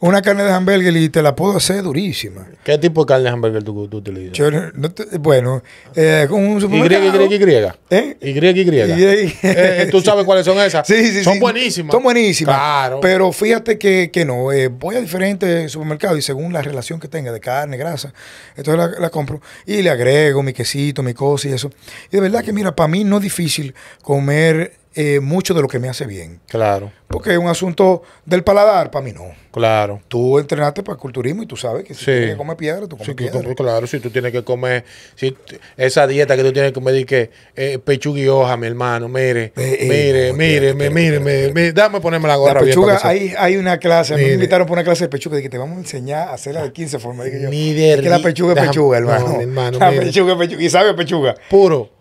una carne de hamburger y te la puedo hacer durísima. ¿Qué tipo de carne de hamburger tú, utilizas? bueno, eh, con un supermercado. Y, y, y. ¿Eh? Y, y, y. ¿Tú sabes cuáles son esas? Sí, sí, Son buenísimas. Son buenísimas. Claro. Pero fíjate que, no. Eh, voy a diferentes supermercados y según la relación que tenga de carne, grasa, entonces la, la compro y le agrego mi quesito, mi cosa y eso. Y de verdad que, mira, para mí no es difícil comer eh, mucho de lo que me hace bien. Claro. Porque es un asunto del paladar, para mí no. Claro. Tú entrenaste para el culturismo y tú sabes que si sí. tienes que comer piedra, tú comes piedra. claro, si tú tienes que comer, si esa dieta que tú tienes que comer, que eh, pechuga y hoja, mi hermano, mire, eh, eh, mire, mire, mire, mire, mire, dame ponerme la gorra. pechuga, hay, hay una clase, me invitaron por una clase de pechuga, de te vamos a enseñar a hacerla de 15 formas. Dije yo, que la pechuga es pechuga, hermano. hermano pechuga es pechuga, y sabe pechuga. Puro.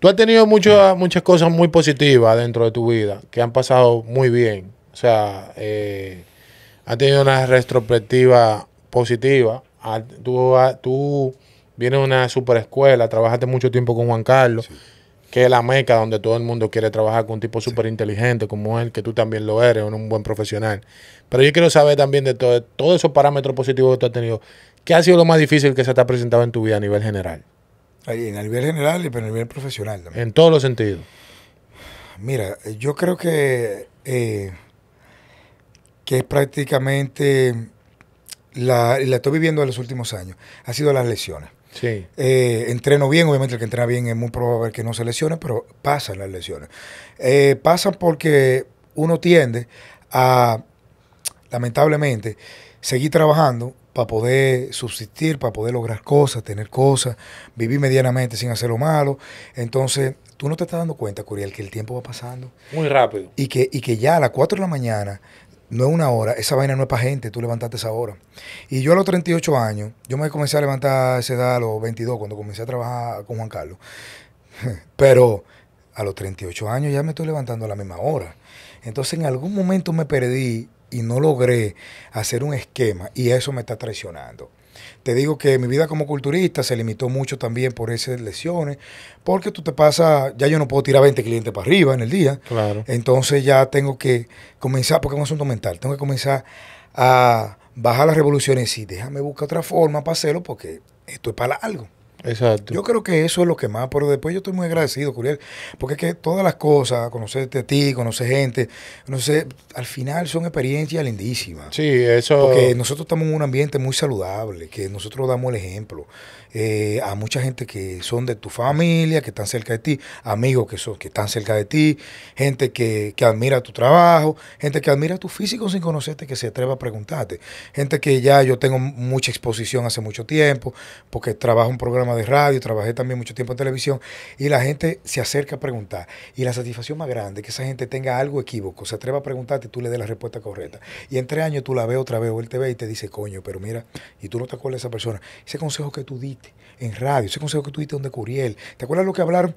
Tú has tenido muchas muchas cosas muy positivas dentro de tu vida que han pasado muy bien. O sea, eh, has tenido una retrospectiva positiva. Ah, tú, ah, tú vienes de una super escuela, trabajaste mucho tiempo con Juan Carlos, que es la meca donde todo el mundo quiere trabajar con un tipo súper inteligente como él, que tú también lo eres, un buen profesional. Pero yo quiero saber también de todos esos parámetros positivos que tú has tenido. ¿Qué ha sido lo más difícil que se te ha presentado en tu vida a nivel general? en el nivel general y en el nivel profesional también. En todos los sentidos. Mira, eh, yo creo que, eh, que es prácticamente la, la, estoy viviendo en los últimos años. Ha sido las lesiones. Sí. Eh, entreno bien, obviamente el que entrena bien es muy probable que no se lesione, pero pasan las lesiones. pasan porque uno tiende a, lamentablemente, seguir trabajando para poder subsistir, para poder lograr cosas, tener cosas, vivir medianamente sin hacer lo malo. Entonces, tú no te estás dando cuenta, Curiel, que el tiempo va pasando. Muy rápido. Y que, que ya a las 4 de la mañana, no es una hora, esa vaina no es para gente, tú levantaste esa hora. Y yo a los 38 años, yo me comencé a levantar a esa edad a los 22, cuando comencé a trabajar con Juan Carlos. Pero a los 38 años ya me estoy levantando a la misma hora. Entonces en algún momento me perdí y no logré hacer un esquema y eso me está traicionando. Te digo que mi vida como culturista se limitó mucho también por esas lesiones, porque tú te pasas, ya yo no puedo tirar 20 clientes para arriba en el día. Claro. Entonces ya tengo que comenzar, porque es un asunto mental, tengo que comenzar a bajar las revoluciones y decir, déjame buscar otra forma para hacerlo porque esto es para algo. Exacto. Yo creo que eso es lo que más, pero después yo estoy muy agradecido, Curiel, porque es que todas las cosas, conocerte a ti, conocer gente, no sé, al final son experiencias lindísimas. Sí, eso. Porque nosotros estamos en un ambiente muy saludable, que nosotros damos el ejemplo. Eh, a mucha gente que son de tu familia, que están cerca de ti, amigos que, son, que están cerca de ti, gente que, que admira tu trabajo, gente que admira tu físico sin conocerte, que se atreva a preguntarte, gente que ya yo tengo mucha exposición hace mucho tiempo, porque trabajo un programa de radio, trabajé también mucho tiempo en televisión, y la gente se acerca a preguntar. Y la satisfacción más grande es que esa gente tenga algo equívoco, se atreva a preguntarte y tú le des la respuesta correcta. Y entre años tú la ves otra vez, o él te ve y te dice, coño, pero mira, y tú no te acuerdas de esa persona. Ese consejo que tú diste, en radio, ese consejo que tuviste donde Curiel. ¿Te acuerdas lo que hablaron?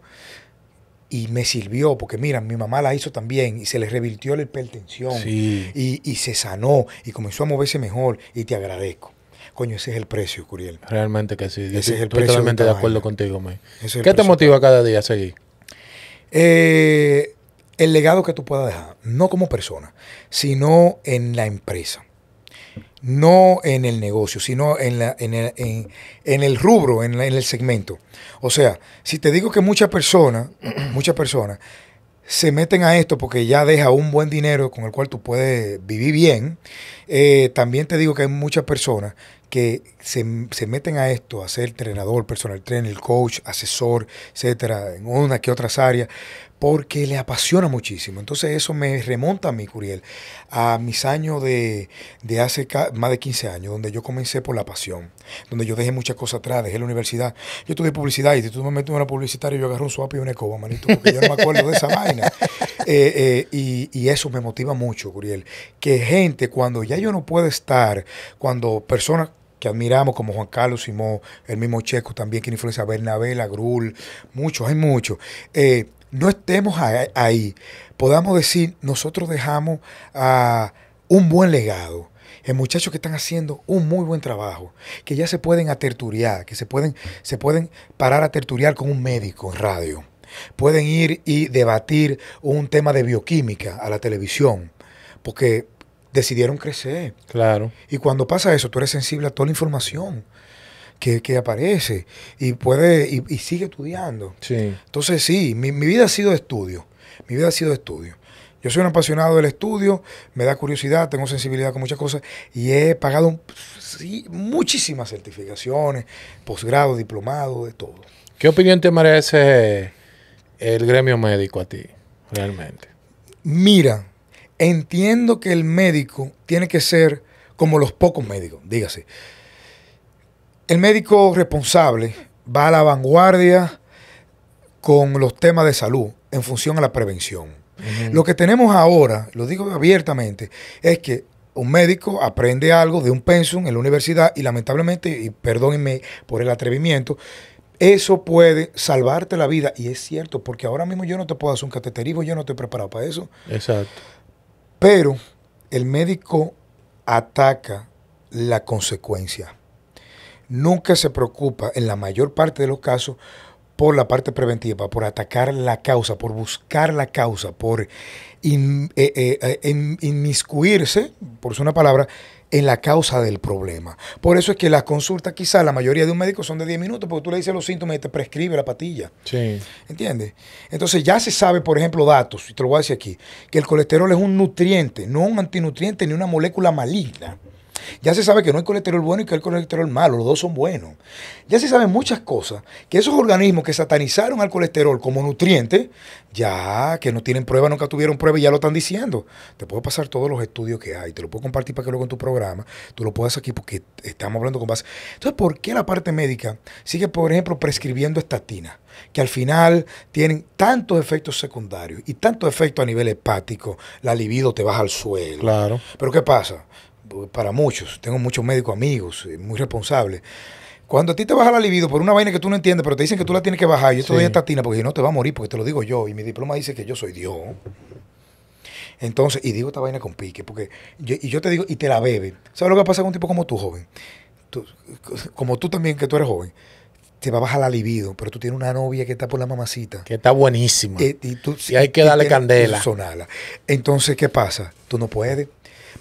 Y me sirvió, porque mira, mi mamá la hizo también y se le revirtió la hipertensión y, se sanó y comenzó a moverse mejor y te agradezco coño, ese es el precio, Curiel. Realmente que sí. Ese el precio. Totalmente de, acuerdo contigo, me. ¿Qué te motiva cada día a seguir? Eh, el legado que tú puedas dejar, no como persona, sino en la empresa no en el negocio, sino en, la, en, el, en, el, rubro, en, el segmento. O sea, si te digo que muchas personas, muchas personas se meten a esto porque ya deja un buen dinero con el cual tú puedes vivir bien, eh, también te digo que hay muchas personas que se, meten a esto, a ser entrenador, personal trainer, coach, asesor, etcétera, en una que otras áreas, porque le apasiona muchísimo. Entonces eso me remonta a mí, Curiel, a mis años de, hace más de 15 años, donde yo comencé por la pasión, donde yo dejé muchas cosas atrás, dejé la universidad. Yo estudié publicidad y si tú me metes en una publicitaria yo agarro un swap y una escoba, manito, porque yo no me acuerdo de esa vaina. Eh, eh, y, y, eso me motiva mucho, Curiel, que gente cuando ya yo no puedo estar, cuando personas que admiramos, como Juan Carlos Simón, el mismo Checo también, que influencia Bernabé, la Grul, muchos, hay muchos. Eh, no estemos ahí. Podamos decir, nosotros dejamos a un buen legado en muchachos que están haciendo un muy buen trabajo, que ya se pueden aterturiar, que se pueden, se pueden parar a terturear con un médico en radio. Pueden ir y debatir un tema de bioquímica a la televisión, porque decidieron crecer. Claro. Y cuando pasa eso, tú eres sensible a toda la información que, aparece y puede y, sigue estudiando. Sí. Entonces, sí, mi, vida ha sido de estudio. Mi vida ha sido de estudio. Yo soy un apasionado del estudio, me da curiosidad, tengo sensibilidad con muchas cosas y he pagado muchísimas certificaciones, posgrado, diplomado, de todo. ¿Qué opinión te merece el gremio médico a ti, realmente? Mira, Entiendo que el médico tiene que ser como los pocos médicos, dígase. El médico responsable va a la vanguardia con los temas de salud en función a la prevención. Lo que tenemos ahora, lo digo abiertamente, es que un médico aprende algo de un pensum en la universidad y lamentablemente, y perdónenme por el atrevimiento, eso puede salvarte la vida. Y es cierto, porque ahora mismo yo no te puedo hacer un cateterismo, yo no estoy preparado para eso. Exacto. Pero el médico ataca la consecuencia. Nunca se preocupa, en la mayor parte de los casos, por la parte preventiva, por atacar la causa, por buscar la causa, por eh, eh, eh, inmiscuirse, por su una palabra, en la causa del problema. Por eso es que las consultas, quizás la mayoría de un médico son de 10 minutos, porque tú le dices los síntomas y te prescribe la patilla. Sí. ¿Entiendes? Entonces ya se sabe, por ejemplo, datos, y te lo voy a decir aquí, que el colesterol es un nutriente, no un antinutriente ni una molécula maligna. Ya se sabe que no hay colesterol bueno y que hay colesterol malo, los dos son buenos. Ya se saben muchas cosas, que esos organismos que satanizaron al colesterol como nutriente, ya que no tienen prueba, nunca tuvieron prueba y ya lo están diciendo. Te puedo pasar todos los estudios que hay, te lo puedo compartir para que luego en tu programa, tú lo puedas aquí porque estamos hablando con base. Entonces, ¿por qué la parte médica sigue, por ejemplo, prescribiendo estatinas? que al final tienen tantos efectos secundarios y tantos efectos a nivel hepático, la libido te baja al suelo. Claro. Pero ¿qué pasa? para muchos, tengo muchos médicos amigos, eh, muy responsables. Cuando a ti te baja la libido por una vaina que tú no entiendes, pero te dicen que tú la tienes que bajar, yo te doy doy estatina porque si no te va a morir, porque te lo digo yo, y mi diploma dice que yo soy Dios. Entonces, y digo esta vaina con pique, porque yo, y yo te digo, y te la bebe. ¿Sabes lo que pasa con un tipo como tú, joven? como tú también, que tú eres joven te va a bajar la libido, pero tú tienes una novia que está por la mamacita. Que está buenísima. Eh, y, hay que darle candela. Entonces, ¿qué pasa? Tú no puedes.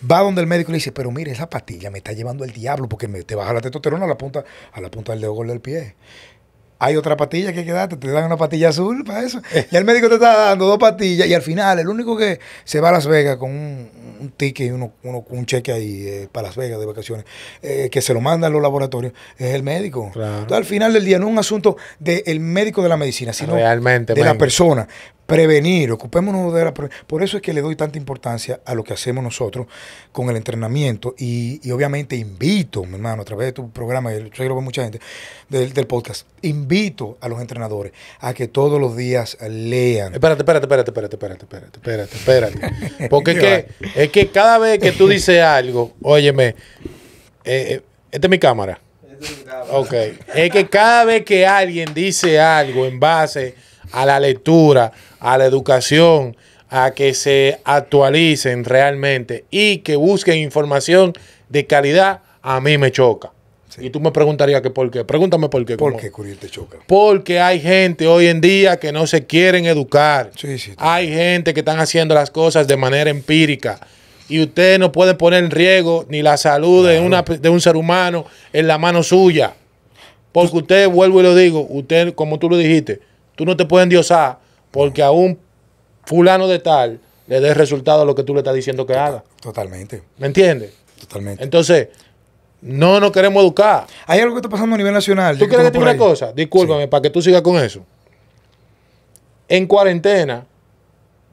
Va donde el médico y le dice, pero mire, esa patilla me está llevando el diablo porque te baja la testosterona a la punta, a la punta del dedo gordo del pie. Hay otra patilla que hay que te dan una patilla azul para eso. Eh. Y el médico te está dando dos patillas y al final el único que se va a Las Vegas con un, ticket y uno, un cheque ahí eh, para Las Vegas de vacaciones, eh, que se lo mandan los laboratorios, es el médico. Entonces, al final del día no es un asunto del médico de la medicina, sino de la persona prevenir, ocupémonos de la prevención. Por eso es que le doy tanta importancia a lo que hacemos nosotros con el entrenamiento y, obviamente invito, mi hermano, a través de tu programa, yo lo veo mucha gente del, podcast, invito a los entrenadores a que todos los días lean. Espérate, espérate, espérate, espérate, espérate, espérate, espérate, espérate. Porque es que, cada vez que tú dices algo, óyeme, eh, eh esta es mi cámara. Ok. Es que cada vez que alguien dice algo en base a la lectura, a la educación, a que se actualicen realmente y que busquen información de calidad, a mí me choca. Y tú me preguntarías que por qué. Pregúntame por qué. ¿Por qué, te choca? Porque hay gente hoy en día que no se quieren educar. Sí, sí, hay gente que están haciendo las cosas de manera empírica. Y usted no puede poner en riesgo ni la salud de, una, de un ser humano en la mano suya. Porque usted, vuelvo y lo digo, usted, como tú lo dijiste, Tú no te puedes endiosar porque a un fulano de tal le des resultado a lo que tú le estás diciendo que haga. Totalmente. ¿Me entiendes? Totalmente. Entonces, no nos queremos educar. Hay algo que está pasando a nivel nacional. ¿Tú quieres decir una cosa? Discúlpame, para que tú sigas con eso. En cuarentena,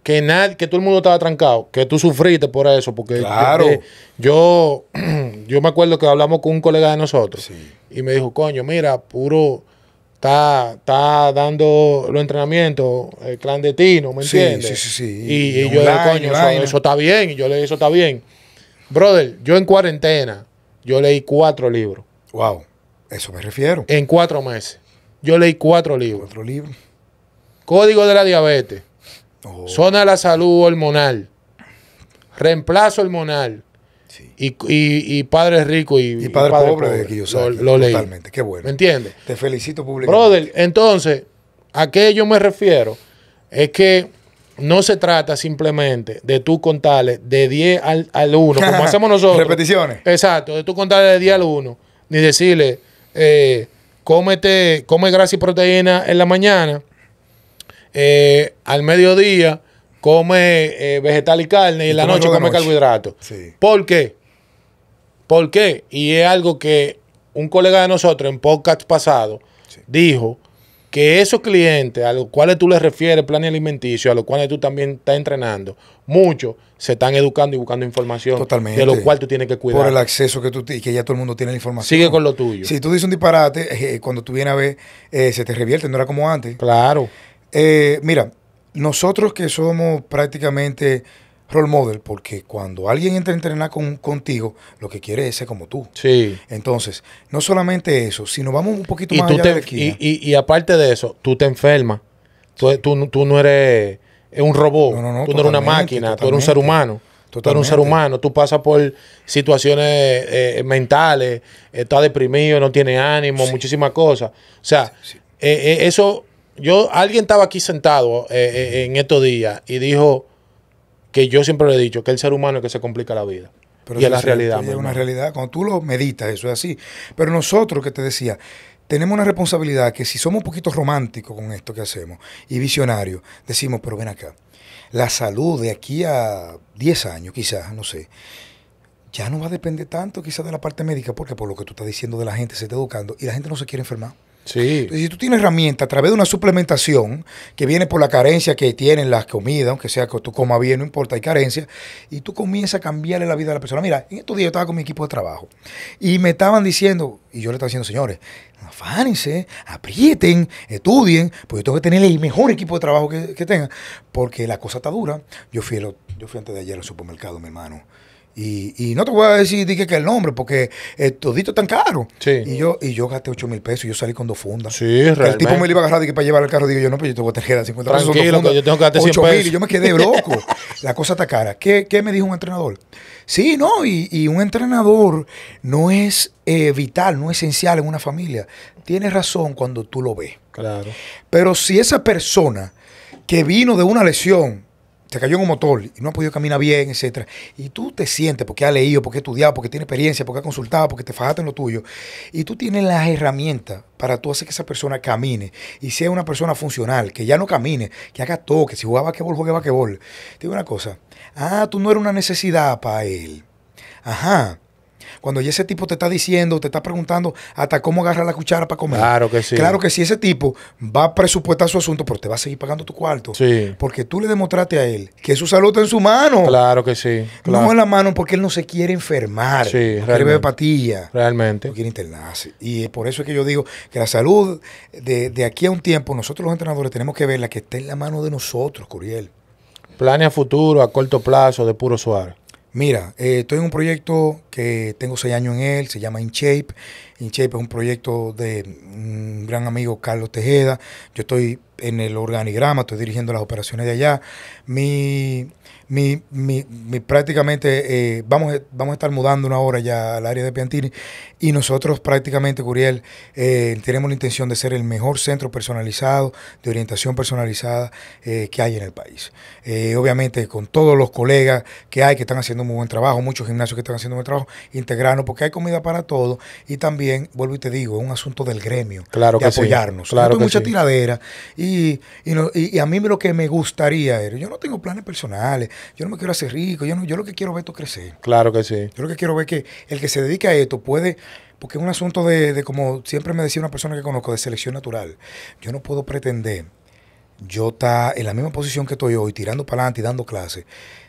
que, que todo el mundo estaba trancado, que tú sufriste por eso, porque claro. Eh, yo, yo me acuerdo que hablamos con un colega de nosotros y me dijo, coño, mira, puro está, está dando los entrenamientos el eh, ¿me entiendes? Sí, sí, sí. Y, yo coño, eso, está bien. Y yo leí, eso está bien. Brother, yo en cuarentena, yo leí cuatro libros. Wow, eso me refiero. En cuatro meses. Yo leí cuatro libros. Cuatro libros. Código de la diabetes. Oh. Zona de la salud hormonal. Reemplazo hormonal y, y, y, rico y, padre Pobre, lo, leí. Totalmente, qué bueno. ¿Me Te felicito públicamente. Brother, entonces, ¿a qué yo me refiero? Es que no se trata simplemente de tú contarle de 10 al, 1, como hacemos nosotros. Repeticiones. Exacto, de tú contarle de 10 al 1, ni decirle, eh, come grasa y proteína en la mañana, eh, al mediodía come eh, vegetal y carne y, en la noche come carbohidratos. ¿Por qué? ¿Por qué? Y es algo que un colega de nosotros en podcast pasado dijo que esos clientes a los cuales tú les refieres plan alimenticio, a los cuales tú también estás entrenando, muchos se están educando y buscando información Totalmente. de lo cual tú tienes que cuidar. Por el acceso que tú y que ya todo el mundo tiene la información. Sigue con lo tuyo. Si tú dices un disparate, eh, cuando tú vienes a ver, eh, se te revierte, no era como antes. Claro. mira, nosotros que somos prácticamente role model, porque cuando alguien entra a entrenar contigo, lo que quiere es ser como tú. Sí. Entonces, no solamente eso, sino vamos un poquito más allá de Y, y, aparte de eso, tú te enfermas. Tú, tú, no eres un robot. tú no eres una máquina, tú eres un ser humano. Tú eres un ser humano, tú pasas por situaciones eh, mentales, eh, estás deprimido, no tienes ánimo, muchísimas cosas. O sea, eh, eso yo, alguien estaba aquí sentado eh, eh, en estos días y dijo que yo siempre le he dicho que el ser humano es que se complica la vida. Pero y es la realidad. Es una realidad. Cuando tú lo meditas, eso es así. Pero nosotros, que te decía, tenemos una responsabilidad que si somos un poquito románticos con esto que hacemos y visionarios, decimos, pero ven acá, la salud de aquí a 10 años, quizás, no sé, ya no va a depender tanto quizás de la parte médica, porque por lo que tú estás diciendo de la gente se está educando y la gente no se quiere enfermar. Si tú tienes herramienta a través de una suplementación que viene por la carencia que tienen las comidas, aunque sea que tú comas bien, no importa, hay carencia, y tú comienzas a cambiarle la vida a la persona. Mira, en estos días yo estaba con mi equipo de trabajo y me estaban diciendo, y yo le estaba diciendo, señores, afánense, aprieten, estudien, porque yo tengo que tener el mejor equipo de trabajo que, que tengan, porque la cosa está dura. Yo fui, yo fui antes de ayer al supermercado, mi hermano y, y, no te voy a decir dije, que el nombre, porque eh, todito es tan caro. Sí. Y yo, y yo gasté 8 mil pesos y yo salí con dos fundas. Sí, realmente. El tipo me lo iba a agarrar para llevar el carro. Digo yo, no, pero pues yo tengo voy 50 pesos. yo tengo que gastar 8, y yo me quedé loco. La cosa está cara. ¿Qué, ¿Qué, me dijo un entrenador? Sí, no, y, y un entrenador no es eh, vital, no es esencial en una familia. Tienes razón cuando tú lo ves. Claro. Pero si esa persona que vino de una lesión se cayó en un motor y no ha podido caminar bien, etcétera, y tú te sientes porque ha leído, porque has estudiado, porque tiene experiencia, porque ha consultado, porque te fajaste en lo tuyo, y tú tienes las herramientas para tú hacer que esa persona camine y sea una persona funcional, que ya no camine, que haga que si jugaba que juegue vaquebol Te digo una cosa, ah, tú no eres una necesidad para él. Ajá, cuando ya ese tipo te está diciendo, te está preguntando hasta cómo agarrar la cuchara para comer. Claro que sí. Claro que sí, ese tipo va a presupuestar su asunto, pero te va a seguir pagando tu cuarto. Sí. Porque tú le demostraste a él que su salud está en su mano. Claro que sí. No en la mano porque él no se quiere enfermar. Sí, no Realmente. No quiere internarse. Y por eso es que yo digo que la salud de, aquí a un tiempo, nosotros los entrenadores tenemos que ver la que está en la mano de nosotros, Curiel. Planea futuro, a corto plazo, de Puro suave. Mira, eh, estoy en un proyecto que tengo seis años en él, se llama InShape. InShape es un proyecto de un gran amigo Carlos Tejeda. Yo estoy en el organigrama, estoy dirigiendo las operaciones de allá. Mi mi, mi, prácticamente, eh, vamos, vamos a estar mudando una hora ya al área de Piantini y nosotros prácticamente, Curiel, eh, tenemos la intención de ser el mejor centro personalizado, de orientación personalizada eh, que hay en el país. obviamente con todos los colegas que hay que están haciendo un muy buen trabajo, muchos gimnasios que están haciendo un buen trabajo, integrarnos porque hay comida para todos y también, vuelvo y te digo, es un asunto del gremio, claro de que apoyarnos. Sí. Claro mucha tiradera y, y, a mí lo que me gustaría, yo no tengo planes personales, yo no me quiero hacer rico, yo, no, yo lo que quiero ver esto crecer. Claro que sí. Yo lo que quiero ver que el que se dedica a esto puede, porque es un asunto de, de como siempre me decía una persona que conozco, de selección natural. Yo no puedo pretender yo estar en la misma posición que estoy hoy, tirando para adelante y dando clases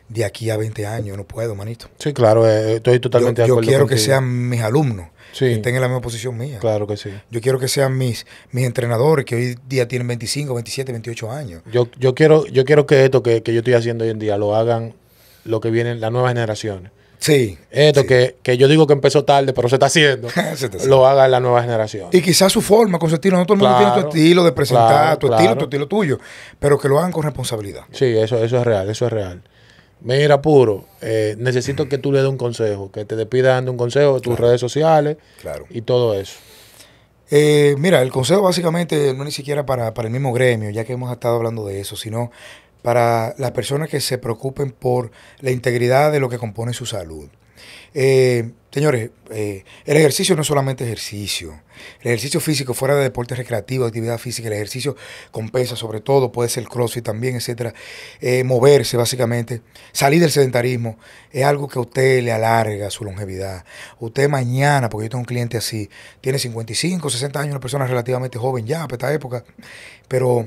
de aquí a 20 años, no puedo, manito. Sí, claro, eh, estoy totalmente de acuerdo. Yo quiero que sean mis alumnos, que estén en la misma posición mía. Claro que sí. Yo quiero que sean mis, mis entrenadores, que hoy día tienen 25, 27, 28 años. Yo, yo, quiero, yo quiero que esto que, yo estoy haciendo hoy en día lo hagan lo que vienen las nuevas generaciones. Sí. Esto Que, yo digo que empezó tarde, pero se está haciendo. Lo haga la nueva generación. Y quizás su forma, con su estilo. No todo el mundo tiene tu estilo de presentar, tu estilo, tu estilo tuyo. Pero que lo hagan con responsabilidad. Sí, eso, eso es real, eso es real. Mira, puro, eh, necesito que tú le des un consejo, que te despidas dando un consejo de tus redes sociales y todo eso. Eh, mira, el consejo básicamente no ni siquiera para, el mismo gremio, ya que hemos estado hablando de eso, sino para las personas que se preocupen por la integridad de lo que compone su salud. Eh, Señores, eh, el ejercicio no es solamente ejercicio. El ejercicio físico fuera de deporte recreativo, actividad física, el ejercicio con pesas sobre todo, puede ser crossfit también, etcétera. Eh, moverse básicamente, salir del sedentarismo, es algo que a usted le alarga su longevidad. Usted mañana, porque yo tengo un cliente así, tiene 55, 60 años, una persona relativamente joven ya para esta época, pero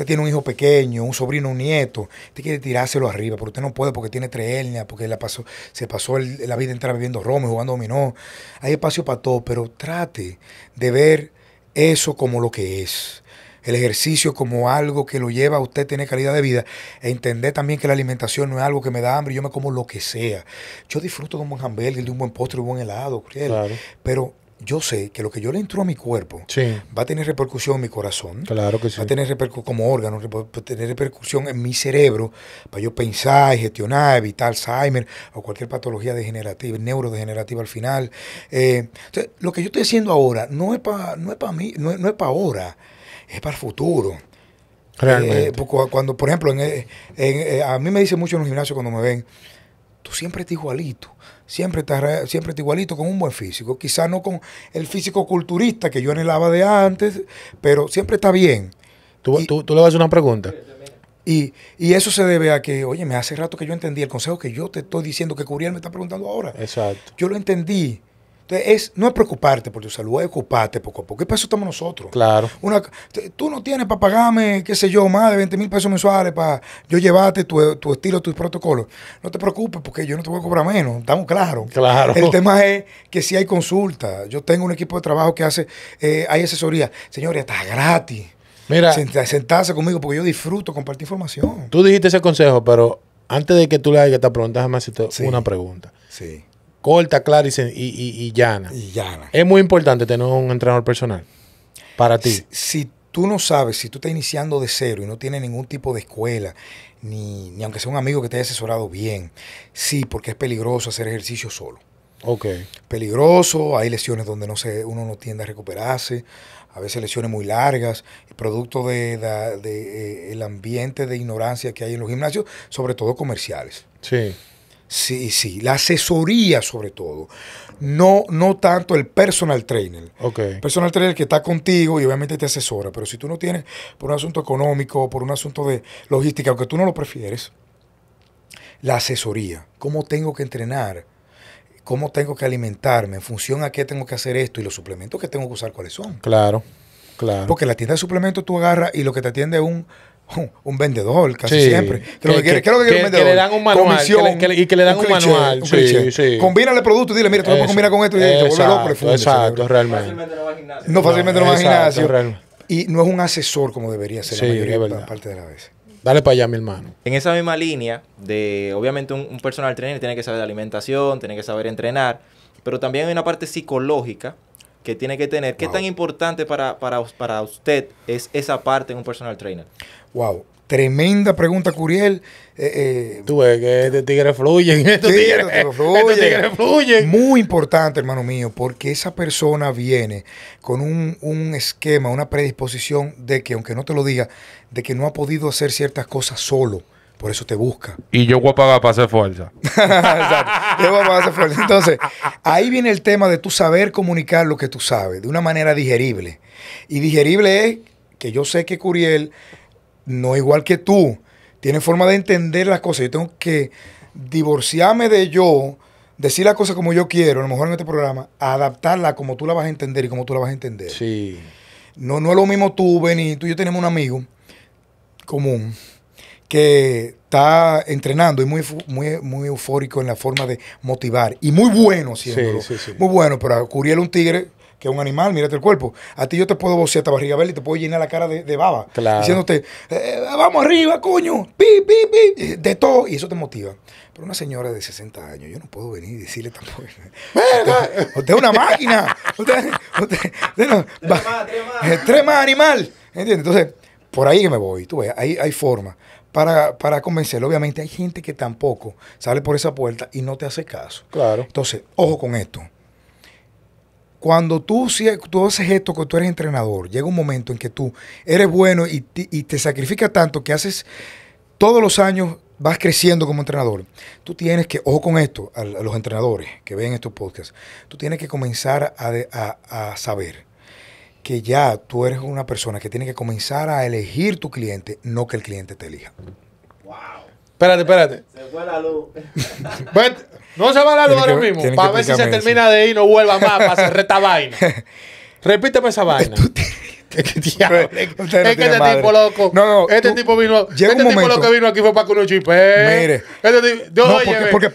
usted tiene un hijo pequeño, un sobrino, un nieto, usted quiere tirárselo arriba, pero usted no puede porque tiene tres hernias, porque la pasó, se pasó la vida entera bebiendo romo y jugando dominó. Hay espacio para todo, pero trate de ver eso como lo que es. El ejercicio como algo que lo lleva a usted a tener calidad de vida. E entender también que la alimentación no es algo que me da hambre, yo me como lo que sea. Yo disfruto de un buen hamburger, de un buen postre, de un buen helado, claro. pero yo sé que lo que yo le entro a mi cuerpo va a tener repercusión en mi corazón. Claro que sí. Va a tener repercusión como órgano, va a tener repercusión en mi cerebro para yo pensar, gestionar, evitar Alzheimer o cualquier patología degenerativa, neurodegenerativa al final. Eh, lo que yo estoy haciendo ahora no es para no mí, no es, para ahora, es para el futuro. Realmente. Eh, cuando, por ejemplo, eh, a mí me dicen mucho en los gimnasios cuando me ven, tú siempre estás igualito siempre está, siempre igualito con un buen físico. Quizá no con el físico culturista que yo anhelaba de antes, pero siempre está bien. Tú, tú, le vas a hacer una pregunta. Y, y, eso se debe a que, oye, me hace rato que yo entendí el consejo que yo te estoy diciendo que Curiel me está preguntando ahora. Exacto. Yo lo entendí entonces, es, no es preocuparte por tu salud, es ocuparte poco a poco. estamos nosotros. Claro. Una, tú no tienes para pagarme, qué sé yo, más de 20 mil pesos mensuales para yo llevarte tu, estilo, tus protocolos. No te preocupes porque yo no te voy a cobrar menos, estamos claros. Claro. El tema es que si hay consulta. Yo tengo un equipo de trabajo que hace, eh, hay asesoría. Señores, está gratis. Mira. Sentarse conmigo porque yo disfruto compartir información. Tú dijiste ese consejo, pero antes de que tú le hagas esta pregunta, jamás hacerte una pregunta. Sí corta, clara y, y, llana. y, Es muy importante tener un entrenador personal para ti. Si, tú no sabes, si tú estás iniciando de cero y no tienes ningún tipo de escuela, ni, aunque sea un amigo que te haya asesorado bien, sí, porque es peligroso hacer ejercicio solo. Ok. Peligroso, hay lesiones donde no se, uno no tiende a recuperarse, a veces lesiones muy largas, producto del de, de, eh, ambiente de ignorancia que hay en los gimnasios, sobre todo comerciales. Sí. Sí, sí, la asesoría sobre todo. No, no tanto el personal trainer. Okay. personal trainer que está contigo y obviamente te asesora, pero si tú no tienes por un asunto económico, por un asunto de logística, aunque tú no lo prefieres, la asesoría, cómo tengo que entrenar, cómo tengo que alimentarme, en función a qué tengo que hacer esto y los suplementos que tengo que usar, cuáles son. Claro, claro. Porque la tienda de suplementos tú agarras y lo que te atiende es un un vendedor casi siempre. siempre. Que, lo que, quiere, que, que, que, le dan un manual. Comisión, y que le dan un, manual. Combínale productos, dile, mira, tú puedes combinar con esto y te vuelve exacto, realmente. Fácilmente no va No, fácilmente no, va a gimnasio. Y no es un asesor como debería ser la mayoría de parte de la vez. Dale para allá, mi hermano. En esa misma línea de, obviamente, un, un personal trainer tiene que saber de alimentación, tiene que saber entrenar, pero también hay una parte psicológica que tiene que tener. ¿Qué tan importante para, para, usted es esa parte en un personal trainer? Wow, Tremenda pregunta, Curiel. Eh, eh, Tú ves que este tigre fluyen. Estos tigres fluyen. fluye. Muy importante, hermano mío, porque esa persona viene con un, un, esquema, una predisposición de que, aunque no te lo diga, de que no ha podido hacer ciertas cosas solo. Por eso te busca. Y yo voy a pagar para hacer fuerza. Exacto. Yo voy a pagar para hacer fuerza. Entonces, ahí viene el tema de tú saber comunicar lo que tú sabes de una manera digerible. Y digerible es que yo sé que Curiel no igual que tú. Tiene forma de entender las cosas. Yo tengo que divorciarme de yo, decir las cosas como yo quiero, a lo mejor en este programa, adaptarla como tú la vas a entender y como tú la vas a entender. Sí. No, no es lo mismo tú, Benito, yo tenemos un amigo común que está entrenando y muy, muy, muy eufórico en la forma de motivar. Y muy bueno siendo. Muy bueno, pero Curiel un tigre que es un animal, mírate el cuerpo. A ti yo te puedo bocear hasta barriga verde y te puedo llenar la cara de, baba. Claro. Diciéndote, eh, vamos arriba, coño, pi, pi, pi, de todo. Y eso te motiva. Pero una señora de 60 años, yo no puedo venir y decirle tampoco. Usted, usted es una máquina. Usted, es... usted tres, más, tres, eh, animal. ¿Entiendes? Entonces, por ahí que me voy. Tú ves, ahí hay forma para, para convencerlo. Obviamente hay gente que tampoco sale por esa puerta y no te hace caso. Claro. Entonces, ojo con esto. Cuando tú, si, tú haces esto, que tú eres entrenador, llega un momento en que tú eres bueno y, te sacrificas tanto que haces todos los años vas creciendo como entrenador, tú tienes que, ojo con esto, a, los entrenadores que ven estos podcasts, tú tienes que comenzar a, a, a saber que ya tú eres una persona que tiene que comenzar a elegir tu cliente, no que el cliente te elija. Wow. Espérate, espérate. Se fue la luz. no se va la luz ahora mismo. Para ver si se termina de ir no vuelva más para hacer esta vaina. Repíteme esa vaina. es que este tipo loco. Este tipo vino. este tipo lo que vino aquí fue para que uno chipe. ¿eh? Mire. Este yo, no, porque,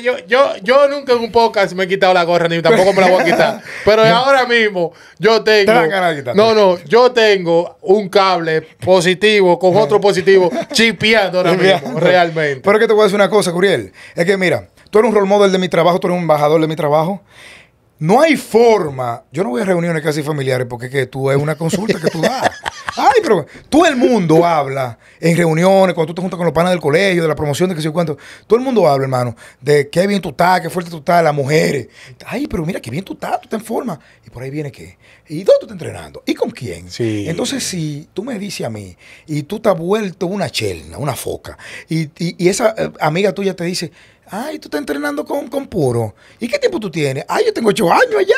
yo, yo, yo nunca en un podcast me he quitado la gorra ni tampoco me la voy a quitar. Pero ahora mismo yo tengo. no, no. Yo tengo un cable positivo con otro positivo chipeando ahora mismo, realmente. Pero que te voy a decir una cosa, Curiel. Es que mira, tú eres un role model de mi trabajo, tú eres un embajador de mi trabajo. No hay forma. Yo no voy a reuniones casi familiares porque tú es una consulta que tú das. Ay, pero todo el mundo habla en reuniones, cuando tú te juntas con los panas del colegio, de la promoción, de que sé cuánto. Todo el mundo habla, hermano, de qué bien tú estás, qué fuerte tú estás, las mujeres. Ay, pero mira, qué bien tú estás, tú estás en forma. Y por ahí viene qué. ¿Y dónde tú estás entrenando? ¿Y con quién? Sí. Entonces, si tú me dices a mí y tú te has vuelto una chelna, una foca, y, y esa eh, amiga tuya te dice, Ay, tú estás entrenando con, con puro. ¿Y qué tiempo tú tienes? Ay, yo tengo ocho años allá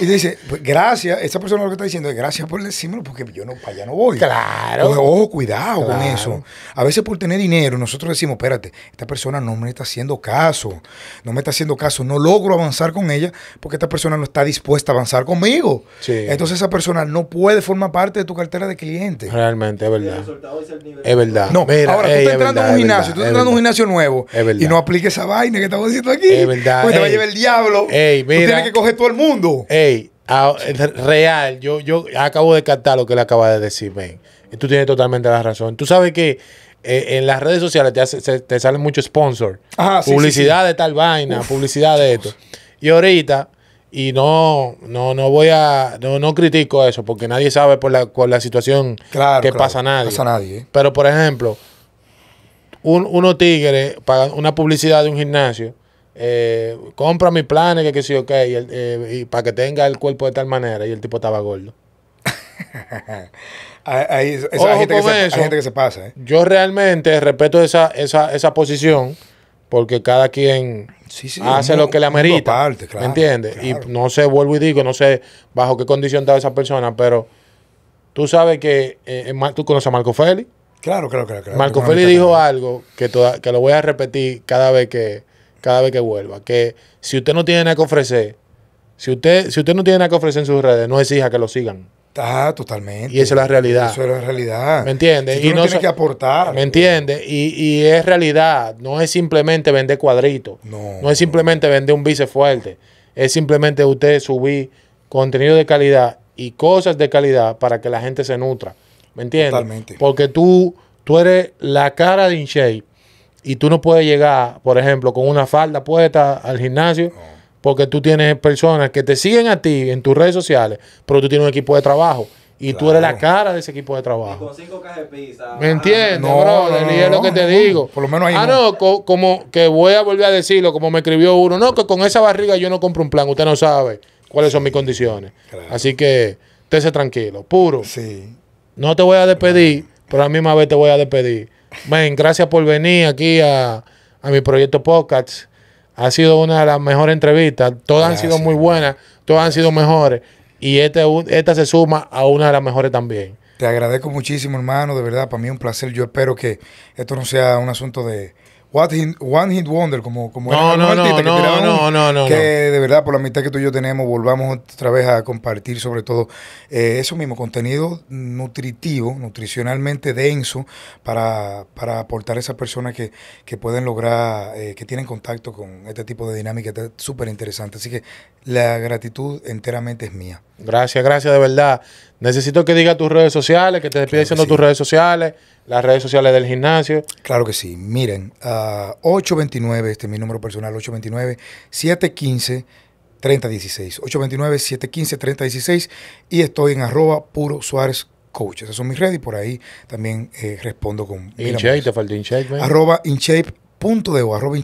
y dice, pues gracias, esa persona lo que está diciendo es gracias por decírmelo porque yo no, para allá no voy. Claro. Ojo, cuidado con eso. A veces por tener dinero, nosotros decimos, espérate, esta persona no me está haciendo caso, no me está haciendo caso, no logro avanzar con ella porque esta persona no está dispuesta a avanzar conmigo. Entonces esa persona no puede formar parte de tu cartera de clientes. Realmente, es verdad. Es verdad. No, Mira, ahora tú estás entrando un gimnasio, tú entrando un gimnasio nuevo y no apliques esa vaina que estamos diciendo aquí. Es verdad. te va a llevar el diablo. mira, que coge todo el mundo. Ey, real, yo, yo acabo de captar lo que le acaba de decir, men. Tú tienes totalmente la razón. Tú sabes que eh, en las redes sociales te, te salen muchos sponsors. publicidad de tal vaina, publicidad de esto. Y ahorita, y no, no, voy a, no, critico eso, porque nadie sabe por la, por la situación que pasa a nadie. Eh. Pero por ejemplo, un, uno tigre paga una publicidad de un gimnasio eh, compra mi planes, que, que sí, ok, y, eh, para que tenga el cuerpo de tal manera. Y el tipo estaba gordo. ahí esa, gente que se, pasa. ¿eh? Yo realmente respeto esa, posición porque cada quien hace lo que le amerita. Y no sé, vuelvo y digo, no sé bajo qué condición estaba esa persona, pero tú sabes que eh, tú conoces a Marco Feli Claro, claro, claro. Marco Feli dijo algo que, que lo voy a repetir cada vez que, cada vez que vuelva. Que si usted no tiene nada que ofrecer, si usted, si usted no tiene nada que ofrecer en sus redes, no exija que lo sigan. Ah, totalmente. Y esa es la realidad. Eso es la realidad. ¿Me entiendes? y no tiene que aportar. ¿Me entiendes? Y, es realidad. No es simplemente vender cuadritos. No. No es simplemente vender un vice fuerte. Es simplemente usted subir contenido de calidad y cosas de calidad para que la gente se nutra. ¿Me entiendes? Totalmente. Porque tú, tú eres la cara de InShape y tú no puedes llegar, por ejemplo, con una falda puesta al gimnasio. Porque tú tienes personas que te siguen a ti en tus redes sociales, pero tú tienes un equipo de trabajo. Y tú eres la cara de ese equipo de trabajo. Y ah, ¿Me entiendes, bro? es lo que te digo. Por lo menos ahí. Ah, no, como que voy a volver a decirlo, como me escribió uno. No, que con esa barriga yo no compro un plan. Usted no sabe cuáles son mis condiciones. Así que, tese tranquilo. Puro. Sí. No te voy a despedir, pero a la misma vez te voy a despedir. Men, gracias por venir aquí a, a mi proyecto Podcast. Ha sido una de las mejores entrevistas. Todas han sido muy buenas, todas han sido mejores. Y este, esta se suma a una de las mejores también. Te agradezco muchísimo, hermano. De verdad, para mí es un placer. Yo espero que esto no sea un asunto de, One Hit Wonder, como, como no, no, no, que no, Que de verdad, por la amistad que tú y yo tenemos, volvamos otra vez a compartir, sobre todo, eh, eso mismo, contenido nutritivo, nutricionalmente denso, para, aportar a esas personas que, pueden lograr, eh, que tienen contacto con este tipo de dinámica súper interesante. Así que la gratitud enteramente es mía. Gracias, gracias de verdad. Necesito que diga tus redes sociales, que te despides tus redes sociales, las redes sociales del gimnasio. Claro que sí. Miren, 829, ah, este es mi número personal, 829-715. 3016, 829-715-3016 y estoy en arroba puro Suárez Coach. Esas son mis redes y por ahí también eh, respondo con... InShape, te falta InShape. Arroba InShape .deo, Arroba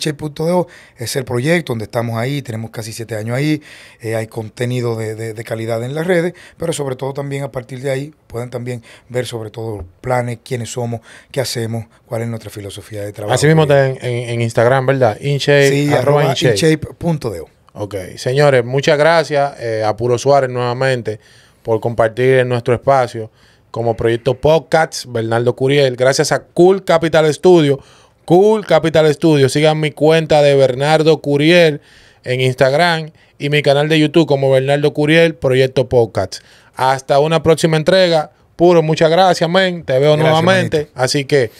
es el proyecto donde estamos ahí, tenemos casi siete años ahí, eh, hay contenido de, calidad en las redes, pero sobre todo también a partir de ahí pueden también ver sobre todo planes, quiénes somos, qué hacemos, cuál es nuestra filosofía de trabajo. Así mismo en, Instagram, ¿verdad? Inshape, sí, inshape.deo. Ok, señores, muchas gracias eh, a Puro Suárez nuevamente por compartir en nuestro espacio como proyecto podcast Bernardo Curiel. Gracias a Cool Capital Studio Cool Capital Studio. Sigan mi cuenta de Bernardo Curiel en Instagram y mi canal de YouTube como Bernardo Curiel Proyecto Podcast. Hasta una próxima entrega. Puro, muchas gracias, men. Te veo nuevamente. Así que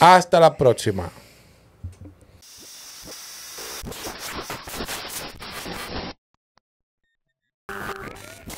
hasta la próxima.